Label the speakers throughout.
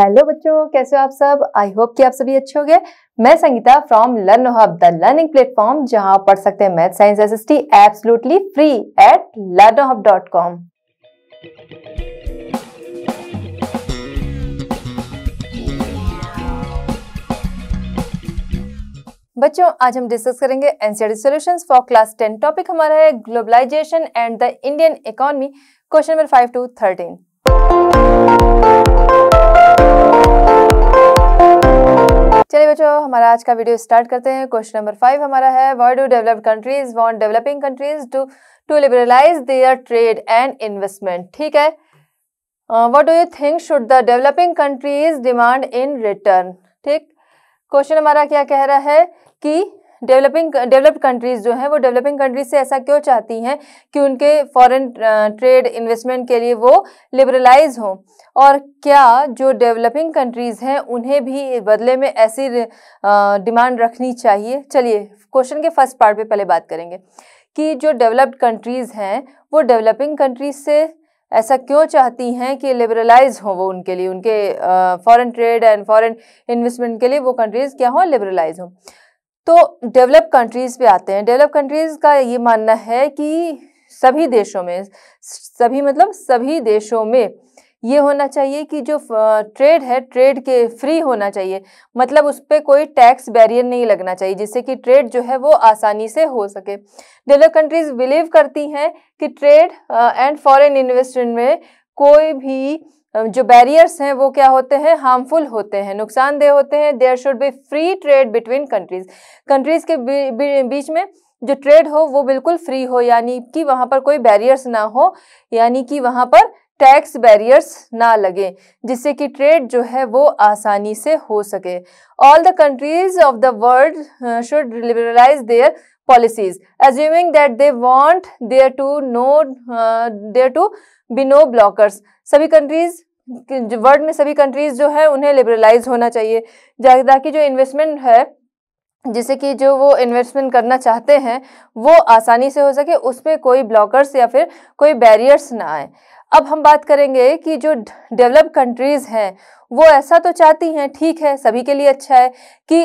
Speaker 1: Hello बच्चों कैसे हो आप सब आई होप कि आप सभी अच्छे हो मैं Sangeeta from Learn Hub the learning platform जहां आप पढ़ सकते हैं math science S S T absolutely free at Learn Hub dot com बच्चों आज हम डिस्कस करेंगे NCERT solutions for class ten topic हमारा है globalisation and the Indian economy question number five to thirteen चलिए बच्चों हमारा आज का वीडियो स्टार्ट करते हैं क्वेश्चन नंबर फाइव हमारा है why do developed countries want developing countries to to liberalise their trade and investment ठीक है what do you think should the developing countries demand in return ठीक क्वेश्चन हमारा क्या कह रहा है कि डेवलपिंग डेवलप्ड कंट्रीज़ जो हैं वो डेवलपिंग कंट्रीज से ऐसा क्यों चाहती हैं कि उनके फॉरेन ट्रेड इन्वेस्टमेंट के लिए वो लिबरलाइज हों और क्या जो डेवलपिंग कंट्रीज़ हैं उन्हें भी बदले में ऐसी डिमांड रखनी चाहिए चलिए क्वेश्चन के फर्स्ट पार्ट पे पहले बात करेंगे कि जो डेवलप्ड कंट्रीज़ हैं वो डेवलपिंग कंट्रीज से ऐसा क्यों चाहती हैं कि लिबरलाइज हो वो उनके लिए उनके foreign trade and foreign investment के लिए वो कंट्रीज़ क्या हों लिबरलाइज हों तो डेवलप कंट्रीज़ पे आते हैं डेवलप कंट्रीज़ का ये मानना है कि सभी देशों में सभी मतलब सभी देशों में ये होना चाहिए कि जो ट्रेड है ट्रेड के फ्री होना चाहिए मतलब उस पर कोई टैक्स बैरियर नहीं लगना चाहिए जिससे कि ट्रेड जो है वो आसानी से हो सके डेवलप कंट्रीज़ बिलीव करती हैं कि ट्रेड एंड फॉरेन इन्वेस्टमेंट में कोई भी जो बैरियर्स हैं वो क्या होते हैं हार्मफुल होते हैं नुकसानदेह होते हैं there should be free trade between countries countries के बीच में जो ट्रेड हो वो बिल्कुल फ्री हो यानी कि वहाँ पर कोई बैरियर्स ना हो यानी कि वहाँ पर टैक्स बैरियर्स ना लगें जिससे कि ट्रेड जो है वो आसानी से हो सके all the countries of the world should liberalise their policies assuming that they want there to no there to be no blockers सभी कंट्रीज वर्ल्ड में सभी कंट्रीज जो है उन्हें लिबरलाइज होना चाहिए ताकि जो इन्वेस्टमेंट है जिसे कि जो वो इन्वेस्टमेंट करना चाहते हैं वो आसानी से हो सके उसमें कोई ब्लॉकर्स या फिर कोई बैरियर्स ना आए अब हम बात करेंगे कि जो डेवलप कंट्रीज़ हैं वो ऐसा तो चाहती हैं ठीक है सभी के लिए अच्छा है कि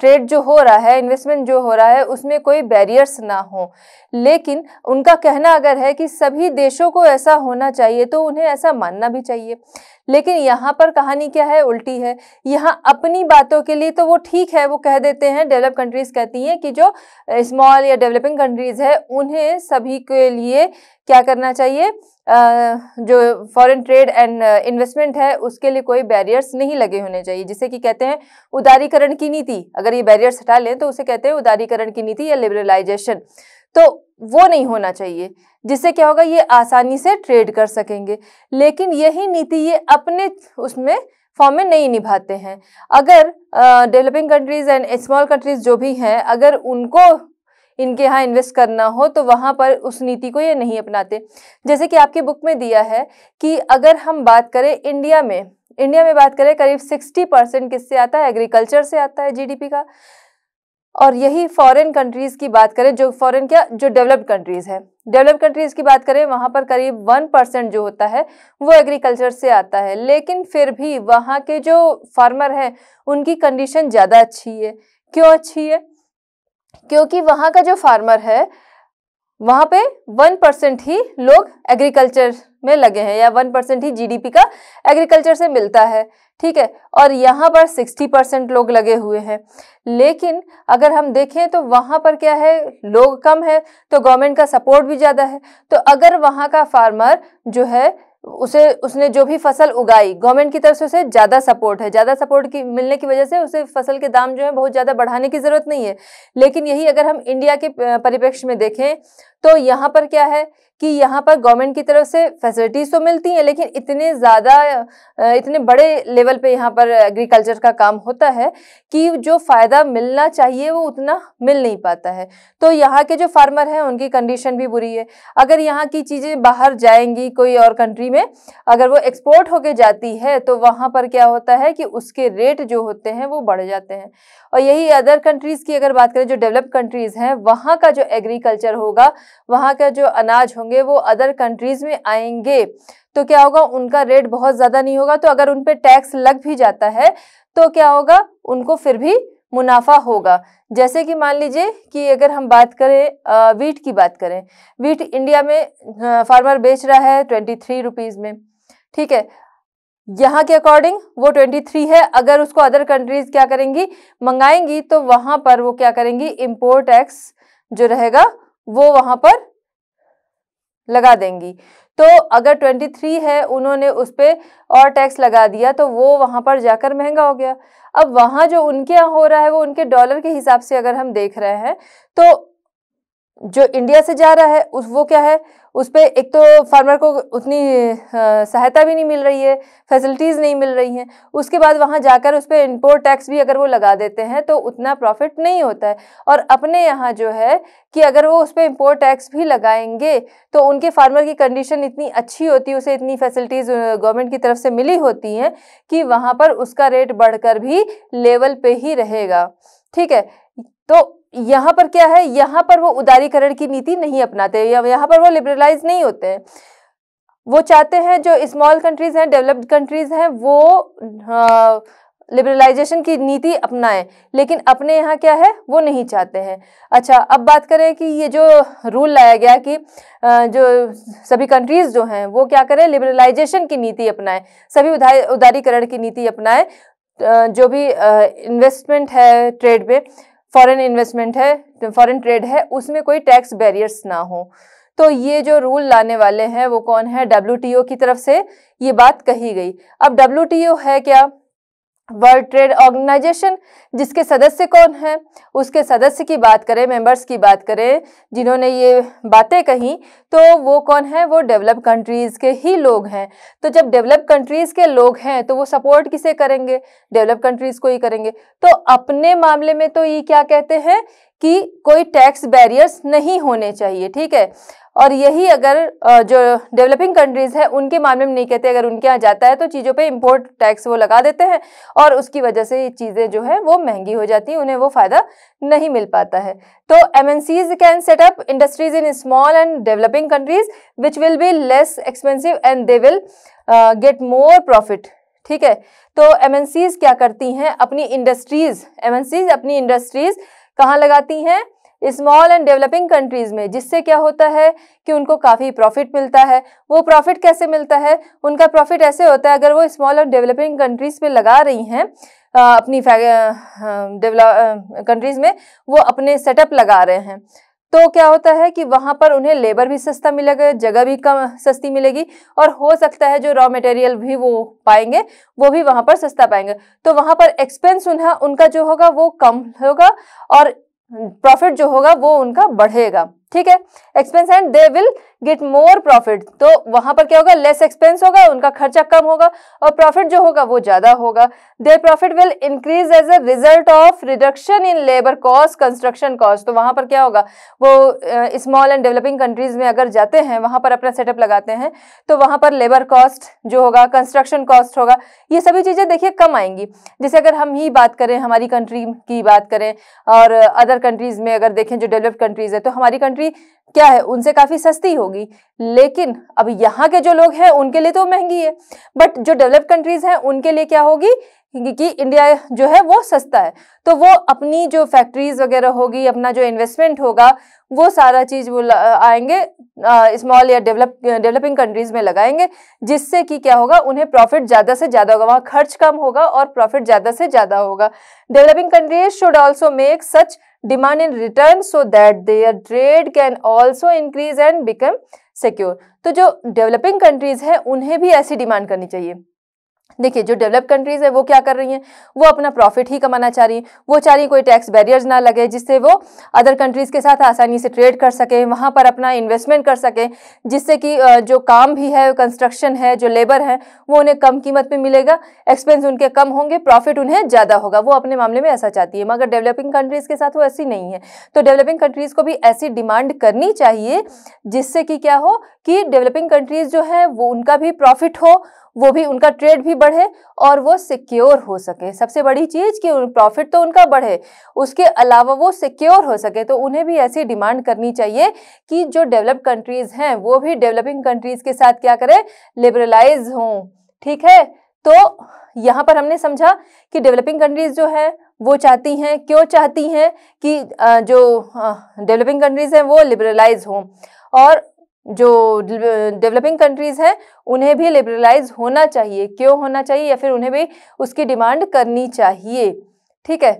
Speaker 1: ट्रेड जो हो रहा है इन्वेस्टमेंट जो हो रहा है उसमें कोई बैरियर्स ना हो लेकिन उनका कहना अगर है कि सभी देशों को ऐसा होना चाहिए तो उन्हें ऐसा मानना भी चाहिए लेकिन यहाँ पर कहानी क्या है उल्टी है यहाँ अपनी बातों के लिए तो वो ठीक है वो कह देते हैं डेवलप कंट्रीज़ कहती हैं कि जो स्मॉल या डेवलपिंग कंट्रीज़ है उन्हें सभी के लिए क्या करना चाहिए जो फॉरेन ट्रेड एंड इन्वेस्टमेंट है उसके लिए कोई बैरियर्स नहीं लगे होने चाहिए जिसे कि कहते हैं उदारीकरण की नीति अगर ये बैरियर्स हटा लें तो उसे कहते हैं उदारीकरण की नीति या लिबरलाइजेशन तो वो नहीं होना चाहिए जिससे क्या होगा ये आसानी से ट्रेड कर सकेंगे लेकिन यही नीति ये अपने उसमें फॉर्म में नहीं निभाते हैं अगर developing countries and small countries जो भी हैं अगर उनको इनके यहाँ इन्वेस्ट करना हो तो वहाँ पर उस नीति को ये नहीं अपनाते जैसे कि आपके बुक में दिया है कि अगर हम बात करें इंडिया में इंडिया में बात करें करीब सिक्सटी परसेंट किससे आता है एग्रीकल्चर से आता है जीडीपी का और यही फॉरेन कंट्रीज़ की बात करें जो फॉरेन क्या जो डेवलप्ड कंट्रीज़ है डेवलप कंट्रीज़ की बात करें वहाँ पर करीब वन परसेंट जो होता है वो एग्रीकल्चर से आता है लेकिन फिर भी वहाँ के जो फार्मर हैं उनकी कंडीशन ज़्यादा अच्छी है क्यों अच्छी है क्योंकि वहाँ का जो फार्मर है वहाँ पे वन परसेंट ही लोग एग्रीकल्चर में लगे हैं या वन परसेंट ही जीडीपी का एग्रीकल्चर से मिलता है ठीक है और यहाँ पर सिक्सटी परसेंट लोग लगे हुए हैं लेकिन अगर हम देखें तो वहाँ पर क्या है लोग कम है तो गवर्नमेंट का सपोर्ट भी ज़्यादा है तो अगर वहाँ का फार्मर जो है उसे उसने जो भी फसल उगाई गवर्नमेंट की तरफ से उसे ज़्यादा सपोर्ट है ज़्यादा सपोर्ट की मिलने की वजह से उसे फसल के दाम जो है बहुत ज़्यादा बढ़ाने की ज़रूरत नहीं है लेकिन यही अगर हम इंडिया के परिप्रेक्ष्य में देखें तो यहाँ पर क्या है कि यहाँ पर गवर्नमेंट की तरफ से फैसिलिटीज़ तो मिलती हैं लेकिन इतने ज़्यादा इतने बड़े लेवल पे यहाँ पर एग्रीकल्चर का काम होता है कि जो फ़ायदा मिलना चाहिए वो उतना मिल नहीं पाता है तो यहाँ के जो फार्मर हैं उनकी कंडीशन भी बुरी है अगर यहाँ की चीज़ें बाहर जाएंगी कोई और कंट्री में अगर वो एक्सपोर्ट होके जाती है तो वहाँ पर क्या होता है कि उसके रेट जो होते हैं वो बढ़ जाते हैं और यही अदर कंट्रीज़ की अगर बात करें जो डेवलप कंट्रीज़ हैं वहाँ का जो एग्रीकल्चर होगा वहाँ का जो अनाज होंगे वो अदर कंट्रीज़ में आएंगे तो क्या होगा उनका रेट बहुत ज़्यादा नहीं होगा तो अगर उन पर टैक्स लग भी जाता है तो क्या होगा उनको फिर भी मुनाफा होगा जैसे कि मान लीजिए कि अगर हम बात करें वीट की बात करें वीट इंडिया में फार्मर बेच रहा है ट्वेंटी थ्री रुपीज़ में ठीक है यहाँ के अकॉर्डिंग वो ट्वेंटी थ्री है अगर उसको अदर कंट्रीज़ क्या करेंगी मंगाएंगी तो वहाँ पर वो क्या करेंगी इम्पोर्ट टैक्स जो रहेगा वो वहां पर लगा देंगी तो अगर 23 है उन्होंने उस पर और टैक्स लगा दिया तो वो वहाँ पर जाकर महंगा हो गया अब वहाँ जो उनके यहाँ हो रहा है वो उनके डॉलर के हिसाब से अगर हम देख रहे हैं तो जो इंडिया से जा रहा है उस वो क्या है उस पर एक तो फार्मर को उतनी सहायता भी नहीं मिल रही है फैसिलिटीज़ नहीं मिल रही हैं उसके बाद वहाँ जाकर उस पर इम्पोर्ट टैक्स भी अगर वो लगा देते हैं तो उतना प्रॉफिट नहीं होता है और अपने यहाँ जो है कि अगर वो उस पर इम्पोर्ट टैक्स भी लगाएंगे तो उनके फार्मर की कंडीशन इतनी अच्छी होती है उसे इतनी फैसिलिटीज़ गवर्नमेंट की तरफ से मिली होती हैं कि वहाँ पर उसका रेट बढ़कर भी लेवल पे ही रहेगा ठीक है तो यहाँ पर क्या है यहाँ पर वो उदारीकरण की नीति नहीं अपनाते यहाँ पर वो लिबरलाइज नहीं होते हैं वो चाहते हैं जो स्मॉल कंट्रीज हैं डेवलप्ड कंट्रीज हैं वो लिबरलाइजेशन हाँ, की नीति अपनाएं लेकिन अपने यहाँ क्या है वो नहीं चाहते हैं अच्छा अब बात करें कि ये जो रूल लाया गया कि जो सभी कंट्रीज़ जो हैं वो क्या करें लिबरलाइजेशन की नीति अपनाएं सभी उदारीकरण की नीति अपनाएं जो भी इन्वेस्टमेंट है ट्रेड पे फॉरेन इन्वेस्टमेंट है फॉरेन ट्रेड है उसमें कोई टैक्स बैरियर्स ना हो तो ये जो रूल लाने वाले हैं वो कौन है डब्ल्यू की तरफ से ये बात कही गई अब डब्ल्यू है क्या वर्ल्ड ट्रेड ऑर्गेनाइजेशन जिसके सदस्य कौन हैं उसके सदस्य की बात करें मेंबर्स की बात करें जिन्होंने ये बातें कही तो वो कौन है वो डेवलप कंट्रीज़ के ही लोग हैं तो जब डेवलप कंट्रीज़ के लोग हैं तो वो सपोर्ट किसे करेंगे डेवलप कंट्रीज़ को ही करेंगे तो अपने मामले में तो ये क्या कहते हैं कि कोई टैक्स बैरियर्स नहीं होने चाहिए ठीक है और यही अगर जो डेवलपिंग कंट्रीज़ है उनके मामले में नहीं कहते अगर उनके यहाँ जाता है तो चीज़ों पे इंपोर्ट टैक्स वो लगा देते हैं और उसकी वजह से ये चीज़ें जो है वो महंगी हो जाती हैं उन्हें वो फ़ायदा नहीं मिल पाता है तो M N Cs can set up industries in small and developing countries which will be less expensive and they will get more profit ठीक है तो एम क्या करती हैं अपनी इंडस्ट्रीज़ एम अपनी इंडस्ट्रीज़ कहाँ लगाती हैं स्मॉल एंड डेवलपिंग कंट्रीज़ में जिससे क्या होता है कि उनको काफ़ी प्रॉफिट मिलता है वो प्रॉफिट कैसे मिलता है उनका प्रॉफिट ऐसे होता है अगर वो स्मॉल एंड डेवलपिंग कंट्रीज़ पे लगा रही हैं अपनी डेवलप कंट्रीज़ में वो अपने सेटअप लगा रहे हैं तो क्या होता है कि वहाँ पर उन्हें लेबर भी सस्ता मिलेगा जगह भी कम सस्ती मिलेगी और हो सकता है जो रॉ मटेरियल भी वो पाएंगे वो भी वहाँ पर सस्ता पाएंगे तो वहाँ पर एक्सपेंस उन्हें उनका जो होगा वो कम होगा और प्रॉफिट जो होगा वो उनका बढ़ेगा ठीक है expense and they will get more profit तो वहां पर क्या होगा लेस एक्सपेंस होगा उनका खर्चा कम होगा और प्रॉफिट जो होगा वो ज्यादा होगा there profit will increase as a result of reduction in labour cost construction cost तो वहां पर क्या होगा वो स्मॉल एंड डेवलपिंग कंट्रीज में अगर जाते हैं वहां पर अपना सेटअप लगाते हैं तो वहां पर लेबर कॉस्ट जो होगा कंस्ट्रक्शन कॉस्ट होगा ये सभी चीजें देखिए कम आएंगी जैसे अगर हम ही बात करें हमारी कंट्री की बात करें और अदर कंट्रीज में अगर देखें जो डेवलप्ड कंट्रीज है तो हमारी कंट्री नौकरी क्या है उनसे काफ़ी सस्ती होगी लेकिन अब यहाँ के जो लोग हैं उनके लिए तो महंगी है बट जो डेवलप कंट्रीज़ हैं उनके लिए क्या होगी कि इंडिया जो है वो सस्ता है तो वो अपनी जो फैक्ट्रीज वगैरह होगी अपना जो इन्वेस्टमेंट होगा वो सारा चीज़ वो आएंगे स्मॉल या डेवलप डेवलपिंग कंट्रीज़ में लगाएंगे जिससे कि क्या होगा उन्हें प्रॉफिट ज़्यादा से ज़्यादा होगा वहाँ खर्च कम होगा और प्रॉफिट ज़्यादा से ज़्यादा होगा developing countries should also make such demand in return so that there trade can also increase and become secure तो जो डेवलपिंग कंट्रीज हैं उन्हें भी ऐसी डिमांड करनी चाहिए देखिए जो डेवलप कंट्रीज़ है वो क्या कर रही हैं वो अपना प्रॉफिट ही कमाना चाह रही हैं वो चाह रही कोई टैक्स बैरियर्स ना लगे जिससे वो अदर कंट्रीज़ के साथ आसानी से ट्रेड कर सकें वहाँ पर अपना इन्वेस्टमेंट कर सकें जिससे कि जो काम भी है कंस्ट्रक्शन है जो लेबर है वो उन्हें कम कीमत पर मिलेगा एक्सपेंस उनके कम होंगे प्रॉफिट उन्हें ज़्यादा होगा वो अपने मामले में ऐसा चाहती है मगर डेवलपिंग कंट्रीज़ के साथ वो ऐसी नहीं है तो डेवलपिंग कंट्रीज़ को भी ऐसी डिमांड करनी चाहिए जिससे कि क्या हो कि डेवलपिंग कंट्रीज़ जो है वो उनका भी प्रॉफिट हो वो भी उनका ट्रेड भी बढ़े और वो सिक्योर हो सके सबसे बड़ी चीज़ कि प्रॉफिट तो उनका बढ़े उसके अलावा वो सिक्योर हो सके तो उन्हें भी ऐसी डिमांड करनी चाहिए कि जो डेवलप्ड कंट्रीज़ हैं वो भी डेवलपिंग कंट्रीज़ के साथ क्या करें लिबरलाइज हों ठीक है तो यहाँ पर हमने समझा कि डेवलपिंग कंट्रीज़ जो है वो चाहती हैं क्यों चाहती हैं कि जो डेवलपिंग कंट्रीज़ हैं वो लिबरलाइज हों और जो डेवलपिंग कंट्रीज हैं उन्हें भी लिबरलाइज होना चाहिए क्यों होना चाहिए या फिर उन्हें भी उसकी डिमांड करनी चाहिए ठीक है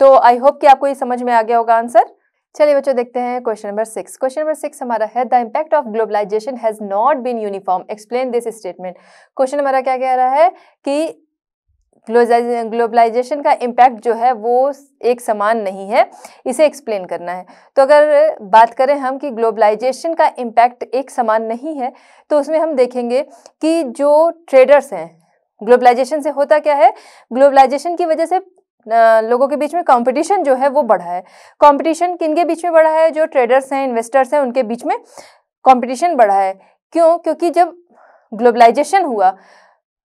Speaker 1: तो आई होप कि आपको ये समझ में आ गया होगा आंसर चलिए बच्चों देखते हैं question number six question number six हमारा है the impact of globalisation has not been uniform explain this statement question हमारा क्या कह रहा है कि ग्लोबलाइजेशन का इम्पैक्ट जो है वो एक समान नहीं है इसे एक्सप्लेन करना है तो अगर बात करें हम कि ग्लोबलाइजेशन का इम्पैक्ट एक समान नहीं है तो उसमें हम देखेंगे कि जो ट्रेडर्स हैं ग्लोबलाइजेशन से होता क्या है ग्लोबलाइजेशन की वजह से लोगों के बीच में कंपटीशन जो है वो बढ़ा है कंपटीशन किनके बीच में बढ़ा है जो ट्रेडर्स हैं इन्वेस्टर्स हैं उनके बीच में कंपटीशन बढ़ा है क्यों क्योंकि जब ग्लोबलाइजेशन हुआ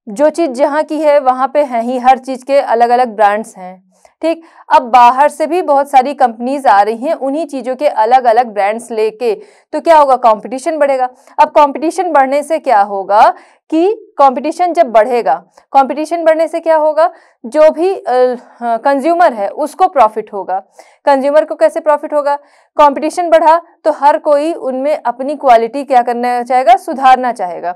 Speaker 1: जो चीज़ जहाँ की है वहाँ पे है ही हर चीज़ के अलग अलग ब्रांड्स हैं ठीक अब बाहर से भी बहुत सारी कंपनीज आ रही हैं उन्हीं चीज़ों के अलग अलग ब्रांड्स लेके तो क्या होगा कंपटीशन बढ़ेगा अब कंपटीशन बढ़ने से क्या होगा कि कंपटीशन जब बढ़ेगा कंपटीशन बढ़ने से क्या होगा जो भी कंज्यूमर है उसको प्रॉफिट होगा कंज्यूमर को कैसे प्रॉफिट होगा कंपटीशन बढ़ा तो हर कोई उनमें अपनी क्वालिटी क्या करना चाहेगा सुधारना चाहेगा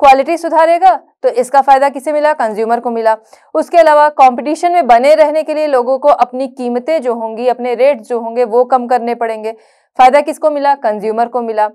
Speaker 1: क्वालिटी सुधारेगा तो इसका फ़ायदा किसे मिला कंज्यूमर को मिला उसके अलावा कॉम्पिटिशन में बने रहने के लिए लोगों को अपनी कीमतें जो होंगी अपने रेट जो होंगे वो कम करने पड़ेंगे फ़ायदा किसको मिला कंज्यूमर को मिला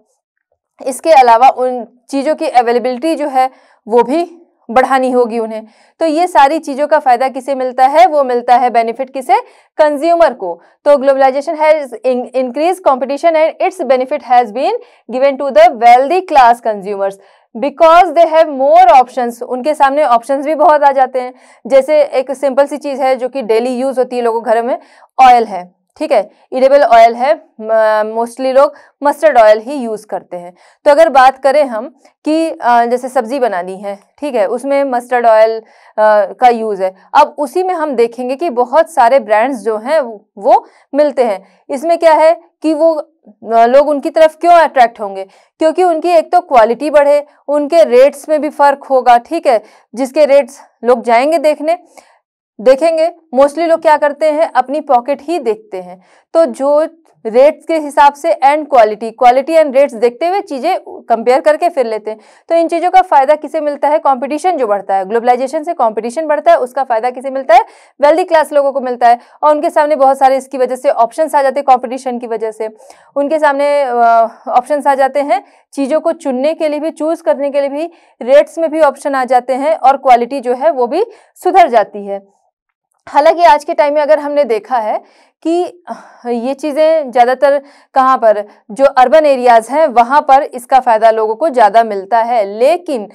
Speaker 1: इसके अलावा उन चीज़ों की अवेलेबिलिटी जो है वो भी बढ़ानी होगी उन्हें तो ये सारी चीज़ों का फ़ायदा किसे मिलता है वो मिलता है बेनिफिट किसे कंज्यूमर को तो globalisation has increase competition and its benefit has been given to the wealthy class consumers because they have more options उनके सामने ऑप्शंस भी बहुत आ जाते हैं जैसे एक सिंपल सी चीज़ है जो कि डेली यूज़ होती है लोगों घरों में ऑयल है ठीक है इडेबल ऑयल है मोस्टली लोग मस्टर्ड ऑयल ही यूज़ करते हैं तो अगर बात करें हम कि जैसे सब्ज़ी बनानी है ठीक है उसमें मस्टर्ड ऑयल का यूज़ है अब उसी में हम देखेंगे कि बहुत सारे ब्रांड्स जो हैं वो मिलते हैं इसमें क्या है कि वो लोग उनकी तरफ क्यों अट्रैक्ट होंगे क्योंकि उनकी एक तो क्वालिटी बढ़े उनके रेट्स में भी फ़र्क होगा ठीक है जिसके रेट्स लोग जाएंगे देखने देखेंगे मोस्टली लोग क्या करते हैं अपनी पॉकेट ही देखते हैं तो जो रेट्स के हिसाब से and quality quality and rates देखते हुए चीज़ें कंपेयर करके फिर लेते हैं तो इन चीज़ों का फायदा किसे मिलता है कंपटीशन जो बढ़ता है ग्लोबलाइजेशन से कंपटीशन बढ़ता है उसका फायदा किसे मिलता है वेल्दी क्लास लोगों को मिलता है और उनके सामने बहुत सारे इसकी वजह से ऑप्शन आ जाते हैं कॉम्पिटिशन की वजह से उनके सामने ऑप्शन आ जाते हैं चीज़ों को चुनने के लिए भी चूज़ करने के लिए भी रेट्स में भी ऑप्शन आ जाते हैं और क्वालिटी जो है वो भी सुधर जाती है हालांकि आज के टाइम में अगर हमने देखा है कि ये चीज़ें ज़्यादातर कहाँ पर जो अर्बन एरियाज़ हैं वहाँ पर इसका फ़ायदा लोगों को ज़्यादा मिलता है लेकिन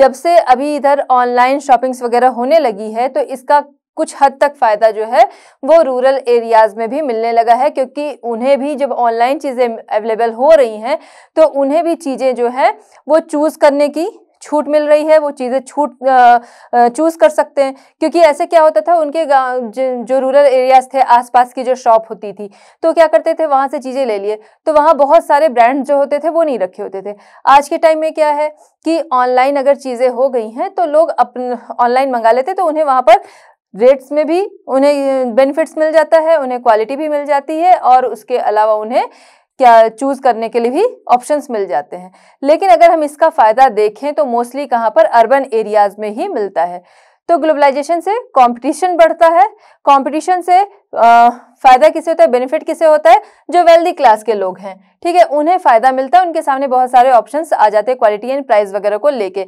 Speaker 1: जब से अभी इधर ऑनलाइन शॉपिंग्स वगैरह होने लगी है तो इसका कुछ हद तक फ़ायदा जो है वो रूरल एरियाज़ में भी मिलने लगा है क्योंकि उन्हें भी जब ऑनलाइन चीज़ें अवेलेबल हो रही हैं तो उन्हें भी चीज़ें जो है वो चूज़ करने की छूट मिल रही है वो चीज़ें छूट चूज़ कर सकते हैं क्योंकि ऐसे क्या होता था उनके गाँव जो रूरल एरियाज थे आसपास की जो शॉप होती थी तो क्या करते थे वहाँ से चीज़ें ले लिए तो वहाँ बहुत सारे ब्रांड जो होते थे वो नहीं रखे होते थे आज के टाइम में क्या है कि ऑनलाइन अगर चीज़ें हो गई हैं तो लोग अपन ऑनलाइन मंगा लेते तो उन्हें वहाँ पर रेट्स में भी उन्हें बेनिफिट्स मिल जाता है उन्हें क्वालिटी भी मिल जाती है और उसके अलावा उन्हें क्या चूज करने के लिए भी ऑप्शंस मिल जाते हैं लेकिन अगर हम इसका फ़ायदा देखें तो मोस्टली कहाँ पर अर्बन एरियाज़ में ही मिलता है तो ग्लोबलाइजेशन से कंपटीशन बढ़ता है कंपटीशन से आ, फायदा किसे होता है बेनिफिट किसे होता है जो वेल्दी क्लास के लोग हैं ठीक है उन्हें फायदा मिलता है उनके सामने बहुत सारे ऑप्शंस आ जाते हैं क्वालिटी एंड प्राइस वगैरह को लेके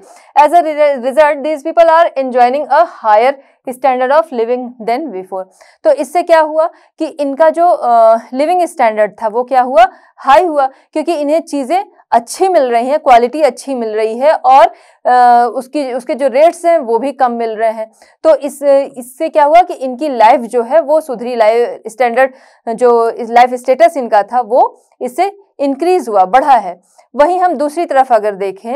Speaker 1: as a result these people are enjoying a higher standard of living than before तो इससे क्या हुआ कि इनका जो लिविंग uh, स्टैंडर्ड था वो क्या हुआ हाई हुआ क्योंकि इन्हें चीज़ें अच्छी मिल रही हैं क्वालिटी अच्छी मिल रही है और आ, उसकी उसके जो रेट्स हैं वो भी कम मिल रहे हैं तो इस इससे क्या हुआ कि इनकी लाइफ जो है वो सुधरी लाइफ स्टैंडर्ड जो लाइफ स्टेटस इनका था वो इससे इंक्रीज हुआ बढ़ा है वहीं हम दूसरी तरफ अगर देखें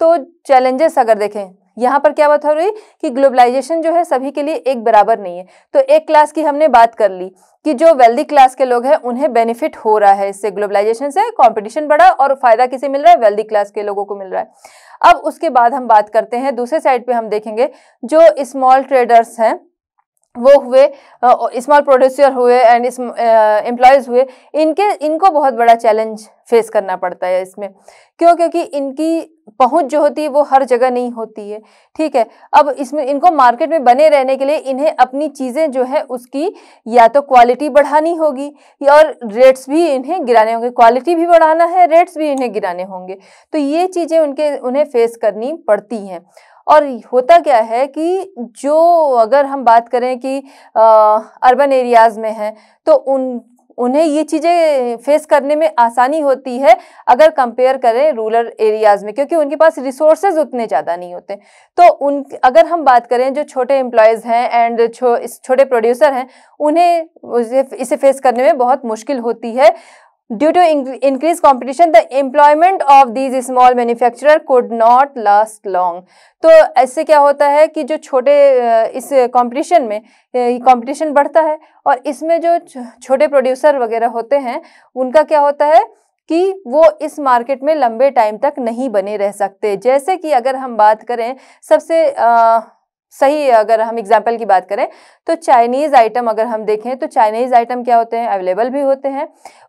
Speaker 1: तो चैलेंजेस अगर देखें यहाँ पर क्या बात हो रही कि ग्लोबलाइजेशन जो है सभी के लिए एक बराबर नहीं है तो एक क्लास की हमने बात कर ली कि जो वेल्दी क्लास के लोग हैं उन्हें बेनिफिट हो रहा है इससे ग्लोबलाइजेशन से कंपटीशन बढ़ा और फायदा किसे मिल रहा है वेल्दी क्लास के लोगों को मिल रहा है अब उसके बाद हम बात करते हैं दूसरे साइड पे हम देखेंगे जो स्मॉल ट्रेडर्स हैं वो हुए स्मॉल प्रोड्यूसर हुए एंड एम्प्लॉयज़ हुए इनके इनको बहुत बड़ा चैलेंज फेस करना पड़ता है इसमें क्यों क्योंकि इनकी पहुंच जो होती है वो हर जगह नहीं होती है ठीक है अब इसमें इनको मार्केट में बने रहने के लिए इन्हें अपनी चीज़ें जो है उसकी या तो क्वालिटी बढ़ानी होगी और रेट्स भी इन्हें गिराने होंगे क्वालिटी भी बढ़ाना है रेट्स भी इन्हें गिराने होंगे तो ये चीज़ें उनके उन्हें फेस करनी पड़ती हैं और होता क्या है कि जो अगर हम बात करें कि आ, अर्बन एरियाज़ में हैं तो उन उन्हें ये चीज़ें फेस करने में आसानी होती है अगर कंपेयर करें रूरल एरियाज़ में क्योंकि उनके पास रिसोर्सेज उतने ज़्यादा नहीं होते तो उन अगर हम बात करें जो छोटे एम्प्लॉयज़ हैं एंड छो, छोटे प्रोड्यूसर हैं उन्हें इसे फेस करने में बहुत मुश्किल होती है Due to increased competition, the employment of these small manufacturer could not last long. तो ऐसे क्या होता है कि जो छोटे इस कंपटीशन में कंपटीशन बढ़ता है और इसमें जो छोटे प्रोड्यूसर वगैरह होते हैं उनका क्या होता है कि वो इस मार्केट में लंबे टाइम तक नहीं बने रह सकते जैसे कि अगर हम बात करें सबसे आ, सही अगर हम एग्जाम्पल की बात करें तो चाइनीज़ आइटम अगर हम देखें तो चाइनीज़ आइटम क्या होते हैं अवेलेबल भी होते हैं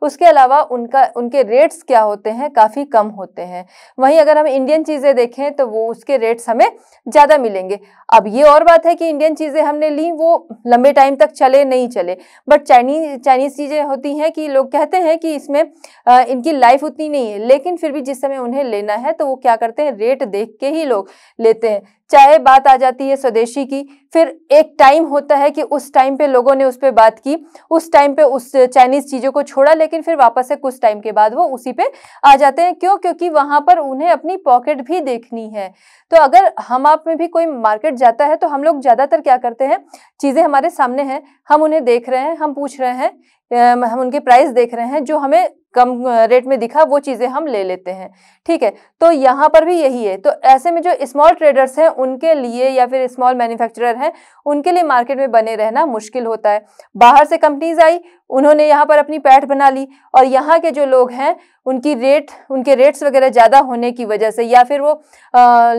Speaker 1: उसके अलावा उनका उनके रेट्स क्या होते हैं काफ़ी कम होते हैं वहीं अगर हम इंडियन चीज़ें देखें तो वो उसके रेट्स हमें ज़्यादा मिलेंगे अब ये और बात है कि इंडियन चीज़ें हमने ली वो लंबे टाइम तक चले नहीं चले बट चाइनीज चाइनीज़ चीज़ें होती हैं कि लोग कहते हैं कि इसमें आ, इनकी लाइफ उतनी नहीं है लेकिन फिर भी जिस समय उन्हें लेना है तो वो क्या करते हैं रेट देख के ही लोग लेते हैं चाहे बात आ जाती है स्वदेशी की फिर एक टाइम होता है कि उस टाइम पे लोगों ने उस पर बात की उस टाइम पे उस चाइनीज़ चीज़ों को छोड़ा लेकिन फिर वापस से कुछ टाइम के बाद वो उसी पे आ जाते हैं क्यों क्योंकि वहाँ पर उन्हें अपनी पॉकेट भी देखनी है तो अगर हम आप में भी कोई मार्केट जाता है तो हम लोग ज़्यादातर क्या करते हैं चीज़ें हमारे सामने हैं हम उन्हें देख रहे हैं हम पूछ रहे हैं हम उनके प्राइस देख रहे हैं जो हमें कम रेट में दिखा वो चीज़ें हम ले लेते हैं ठीक है तो यहाँ पर भी यही है तो ऐसे में जो स्मॉल ट्रेडर्स हैं उनके लिए या फिर स्मॉल मैन्युफैक्चरर हैं उनके लिए मार्केट में बने रहना मुश्किल होता है बाहर से कंपनीज आई उन्होंने यहाँ पर अपनी पैठ बना ली और यहाँ के जो लोग हैं उनकी रेट उनके रेट्स वगैरह ज़्यादा होने की वजह से या फिर वो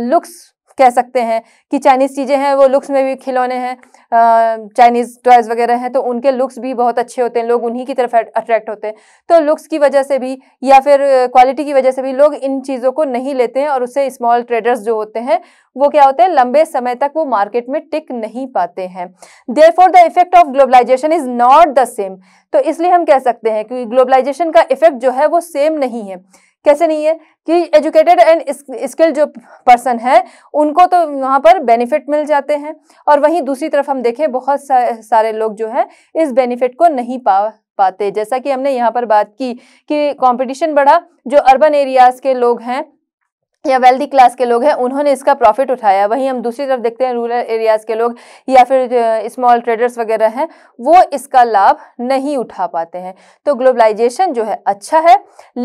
Speaker 1: लुक्स कह सकते हैं कि चाइनीज़ चीज़ें हैं वो लुक्स में भी खिलौने हैं चाइनीज़ टॉयज़ वगैरह हैं तो उनके लुक्स भी बहुत अच्छे होते हैं लोग उन्हीं की तरफ अट्रैक्ट होते हैं तो लुक्स की वजह से भी या फिर क्वालिटी की वजह से भी लोग इन चीज़ों को नहीं लेते हैं और उससे स्मॉल ट्रेडर्स जो होते हैं वो क्या होते हैं लंबे समय तक वो मार्केट में टिक नहीं पाते हैं therefore the effect of globalisation is not the same तो इसलिए हम कह सकते हैं कि ग्लोबलाइजेशन का इफेक्ट जो है वो सेम नहीं है कैसे नहीं है कि एजुकेटेड एंड स्किल जो पर्सन है उनको तो वहाँ पर बेनिफिट मिल जाते हैं और वहीं दूसरी तरफ हम देखें बहुत सारे लोग जो है इस बेनिफिट को नहीं पा पाते जैसा कि हमने यहाँ पर बात की कि कंपटीशन बढ़ा जो अर्बन एरियाज़ के लोग हैं या वेल्दी क्लास के लोग हैं उन्होंने इसका प्रॉफिट उठाया वहीं हम दूसरी तरफ देखते हैं रूरल एरियाज़ के लोग या फिर स्मॉल ट्रेडर्स वगैरह हैं वो इसका लाभ नहीं उठा पाते हैं तो ग्लोबलाइजेशन जो है अच्छा है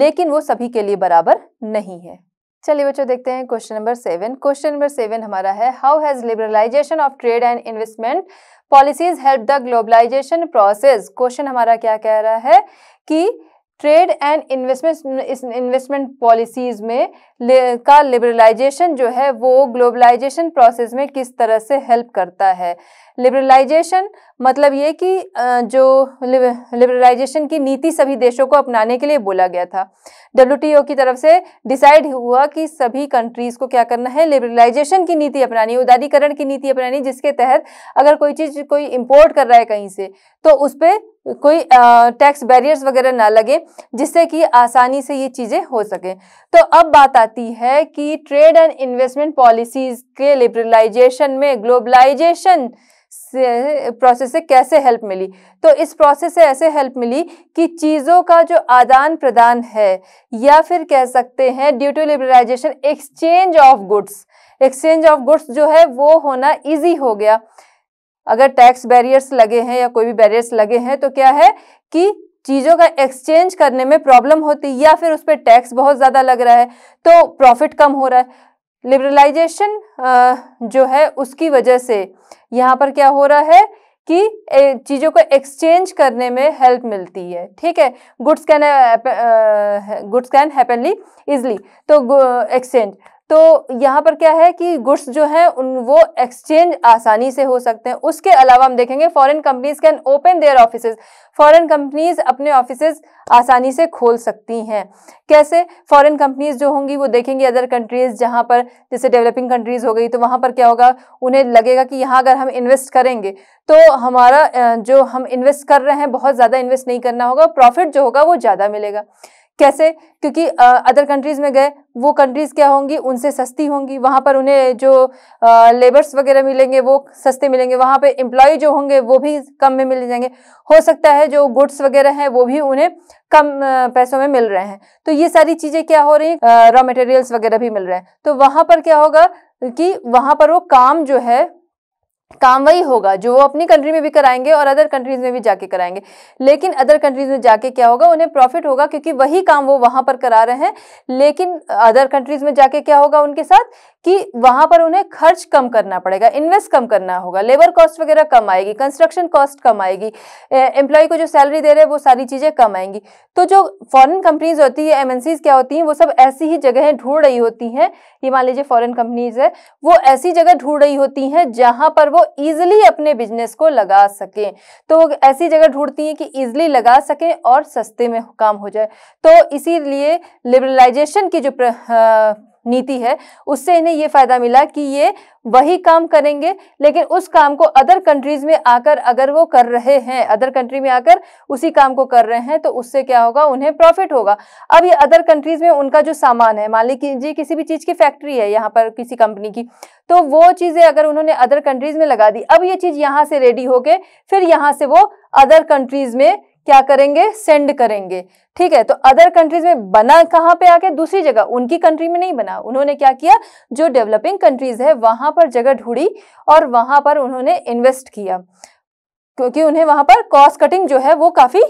Speaker 1: लेकिन वो सभी के लिए बराबर नहीं है चलिए बच्चों देखते हैं question number seven question number seven हमारा है how has liberalisation of trade and investment policies help the globalisation process question हमारा क्या कह रहा है कि trade and investment investment policies में का लिबरलाइजेशन जो है वो ग्लोबलाइजेशन प्रोसेस में किस तरह से हेल्प करता है लिबरलाइजेशन मतलब ये कि जो लिबरलाइजेशन की नीति सभी देशों को अपनाने के लिए बोला गया था डब्ल्यू की तरफ से डिसाइड हुआ कि सभी कंट्रीज़ को क्या करना है लिबरलाइजेशन की नीति अपनानी उदारीकरण की नीति अपनानी जिसके तहत अगर कोई चीज़ कोई इम्पोर्ट कर रहा है कहीं से तो उस पर कोई टैक्स बैरियर्स वगैरह ना लगे जिससे कि आसानी से ये चीज़ें हो सकें तो अब बात आती जाती है कि ट्रेड एंड इन्वेस्टमेंट पॉलिसीज के लिबरलाइजेशन में ग्लोबलाइजेशन से प्रोसेस से कैसे हेल्प मिली तो इस प्रोसेस से ऐसे हेल्प मिली कि चीज़ों का जो आदान प्रदान है या फिर कह सकते हैं due to liberalisation exchange of goods exchange of goods जो है वो होना ईजी हो गया अगर टैक्स बैरियर्स लगे हैं या कोई भी बैरियर्स लगे हैं तो क्या है कि चीज़ों का एक्सचेंज करने में प्रॉब्लम होती या फिर उस पर टैक्स बहुत ज़्यादा लग रहा है तो प्रॉफिट कम हो रहा है लिबरलाइजेशन जो है उसकी वजह से यहाँ पर क्या हो रहा है कि चीज़ों को एक्सचेंज करने में हेल्प मिलती है ठीक है goods can goods can happily easily तो एक्सचेंज तो यहाँ पर क्या है कि गुड्स जो है उन वो एक्सचेंज आसानी से हो सकते हैं उसके अलावा हम देखेंगे foreign companies can open their office foreign companies अपने ऑफिस आसानी से खोल सकती हैं कैसे फॉरेन कंपनीज जो होंगी वो देखेंगी अदर कंट्रीज़ जहाँ पर जैसे डेवलपिंग कंट्रीज़ हो गई तो वहाँ पर क्या होगा उन्हें लगेगा कि यहाँ अगर हम इन्वेस्ट करेंगे तो हमारा जो हम इन्वेस्ट कर रहे हैं बहुत ज़्यादा इन्वेस्ट नहीं करना होगा प्रॉफिट जो होगा वो ज़्यादा मिलेगा कैसे क्योंकि अदर कंट्रीज़ में गए वो कंट्रीज़ क्या होंगी उनसे सस्ती होंगी वहाँ पर उन्हें जो लेबर्स वगैरह मिलेंगे वो सस्ते मिलेंगे वहाँ पे एम्प्लॉय जो होंगे वो भी कम में मिल जाएंगे हो सकता है जो गुड्स वगैरह हैं वो भी उन्हें कम पैसों में मिल रहे हैं तो ये सारी चीज़ें क्या हो रही हैं रॉ मटेरियल्स वगैरह भी मिल रहे हैं तो वहाँ पर क्या होगा कि वहाँ पर वो काम जो है काम वही होगा जो वो अपनी कंट्री में भी कराएंगे और अदर कंट्रीज में भी जाके कराएंगे लेकिन अदर कंट्रीज में जाके क्या होगा उन्हें प्रॉफिट होगा क्योंकि वही काम वो वहाँ पर करा रहे हैं लेकिन अदर कंट्रीज में जाके क्या होगा उनके साथ कि वहाँ पर उन्हें खर्च कम करना पड़ेगा इन्वेस्ट कम करना होगा लेबर कॉस्ट वगैरह कम आएगी कंस्ट्रक्शन कॉस्ट कम आएगी एम्प्लॉय को जो सैलरी दे रहे हैं वो सारी चीज़ें कम आएंगी तो जो फॉरेन कंपनीज होती है एमएनसीज क्या होती हैं वो सब ऐसी ही जगहें ढूंढ रही होती हैं ये मान लीजिए फॉरेन कंपनीज है वो ऐसी जगह ढूंढ रही होती हैं जहाँ पर वो वो ईजिली अपने बिजनेस को लगा सकें तो ऐसी जगह ढूंढती हैं कि ईजिली लगा सकें और सस्ते में काम हो जाए तो इसीलिए लिबरलाइजेशन की जो प्र, आ, हाँ, नीति है उससे इन्हें ये फायदा मिला कि ये वही काम करेंगे लेकिन उस काम को अदर कंट्रीज में आकर अगर वो कर रहे हैं अदर कंट्री में आकर उसी काम को कर रहे हैं तो उससे क्या होगा उन्हें प्रॉफिट होगा अब ये अदर कंट्रीज में उनका जो सामान है मान लीजिए किसी भी चीज़ की फैक्ट्री है यहाँ पर किसी कंपनी की तो वो चीज़ें अगर उन्होंने अदर कंट्रीज में लगा दी अब ये चीज़ यहाँ से रेडी होके फिर यहाँ से वो अदर कंट्रीज में क्या करेंगे सेंड करेंगे ठीक है तो अदर कंट्रीज में बना कहाँ पे आके दूसरी जगह उनकी कंट्री में नहीं बना उन्होंने क्या किया जो डेवलपिंग कंट्रीज है वहां पर जगह ढूंढी और वहां पर उन्होंने इन्वेस्ट किया क्योंकि उन्हें वहां पर कॉस्ट कटिंग जो है वो काफी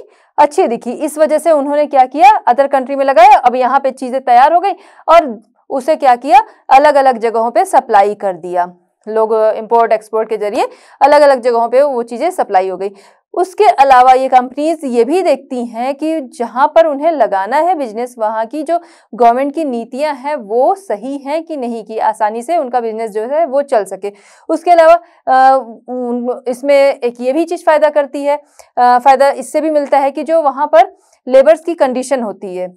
Speaker 1: अच्छी दिखी इस वजह से उन्होंने क्या किया अदर कंट्री में लगाया अब यहाँ पे चीजें तैयार हो गई और उसे क्या किया अलग अलग जगहों पर सप्लाई कर दिया लोग इम्पोर्ट एक्सपोर्ट के जरिए अलग अलग जगहों पे वो चीज़ें सप्लाई हो गई उसके अलावा ये कंपनीज ये भी देखती हैं कि जहाँ पर उन्हें लगाना है बिजनेस वहाँ की जो गवर्नमेंट की नीतियाँ हैं वो सही हैं कि नहीं कि आसानी से उनका बिजनेस जो है वो चल सके उसके अलावा इसमें एक ये भी चीज़ फ़ायदा करती है फ़ायदा इससे भी मिलता है कि जो वहाँ पर लेबर्स की कंडीशन होती है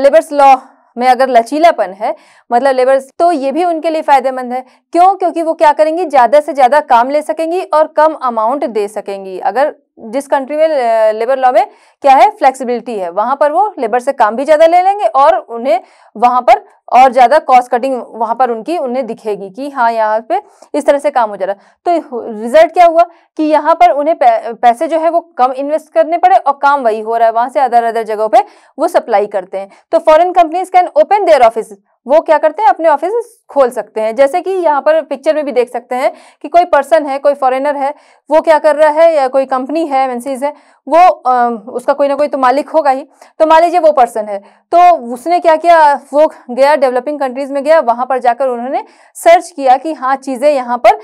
Speaker 1: लेबर्स लॉ में अगर लचीलापन है मतलब लेबर्स तो ये भी उनके लिए फ़ायदेमंद है क्यों क्योंकि वो क्या करेंगी ज़्यादा से ज़्यादा काम ले सकेंगी और कम अमाउंट दे सकेंगी अगर जिस कंट्री में लेबर लॉ में क्या है फ्लेक्सिबिलिटी है वहां पर वो लेबर से काम भी ज्यादा ले लेंगे और उन्हें वहां पर और ज्यादा कॉस्ट कटिंग वहां पर उनकी उन्हें दिखेगी कि हाँ यहाँ पे इस तरह से काम हो जा रहा तो रिजल्ट क्या हुआ कि यहाँ पर उन्हें पैसे जो है वो कम इन्वेस्ट करने पड़े और काम वही हो रहा है वहां से अदर अदर जगहों पे वो सप्लाई करते हैं तो foreign companies can open their office वो क्या करते हैं अपने ऑफिस खोल सकते हैं जैसे कि यहाँ पर पिक्चर में भी देख सकते हैं कि कोई पर्सन है कोई फॉरेनर है वो क्या कर रहा है या कोई कंपनी है एमएनसीज है वो आ, उसका कोई ना कोई तो मालिक होगा ही तो मान लीजिए वो पर्सन है तो उसने क्या किया वो गया डेवलपिंग कंट्रीज़ में गया वहाँ पर जाकर उन्होंने सर्च किया कि हाँ चीज़ें यहाँ पर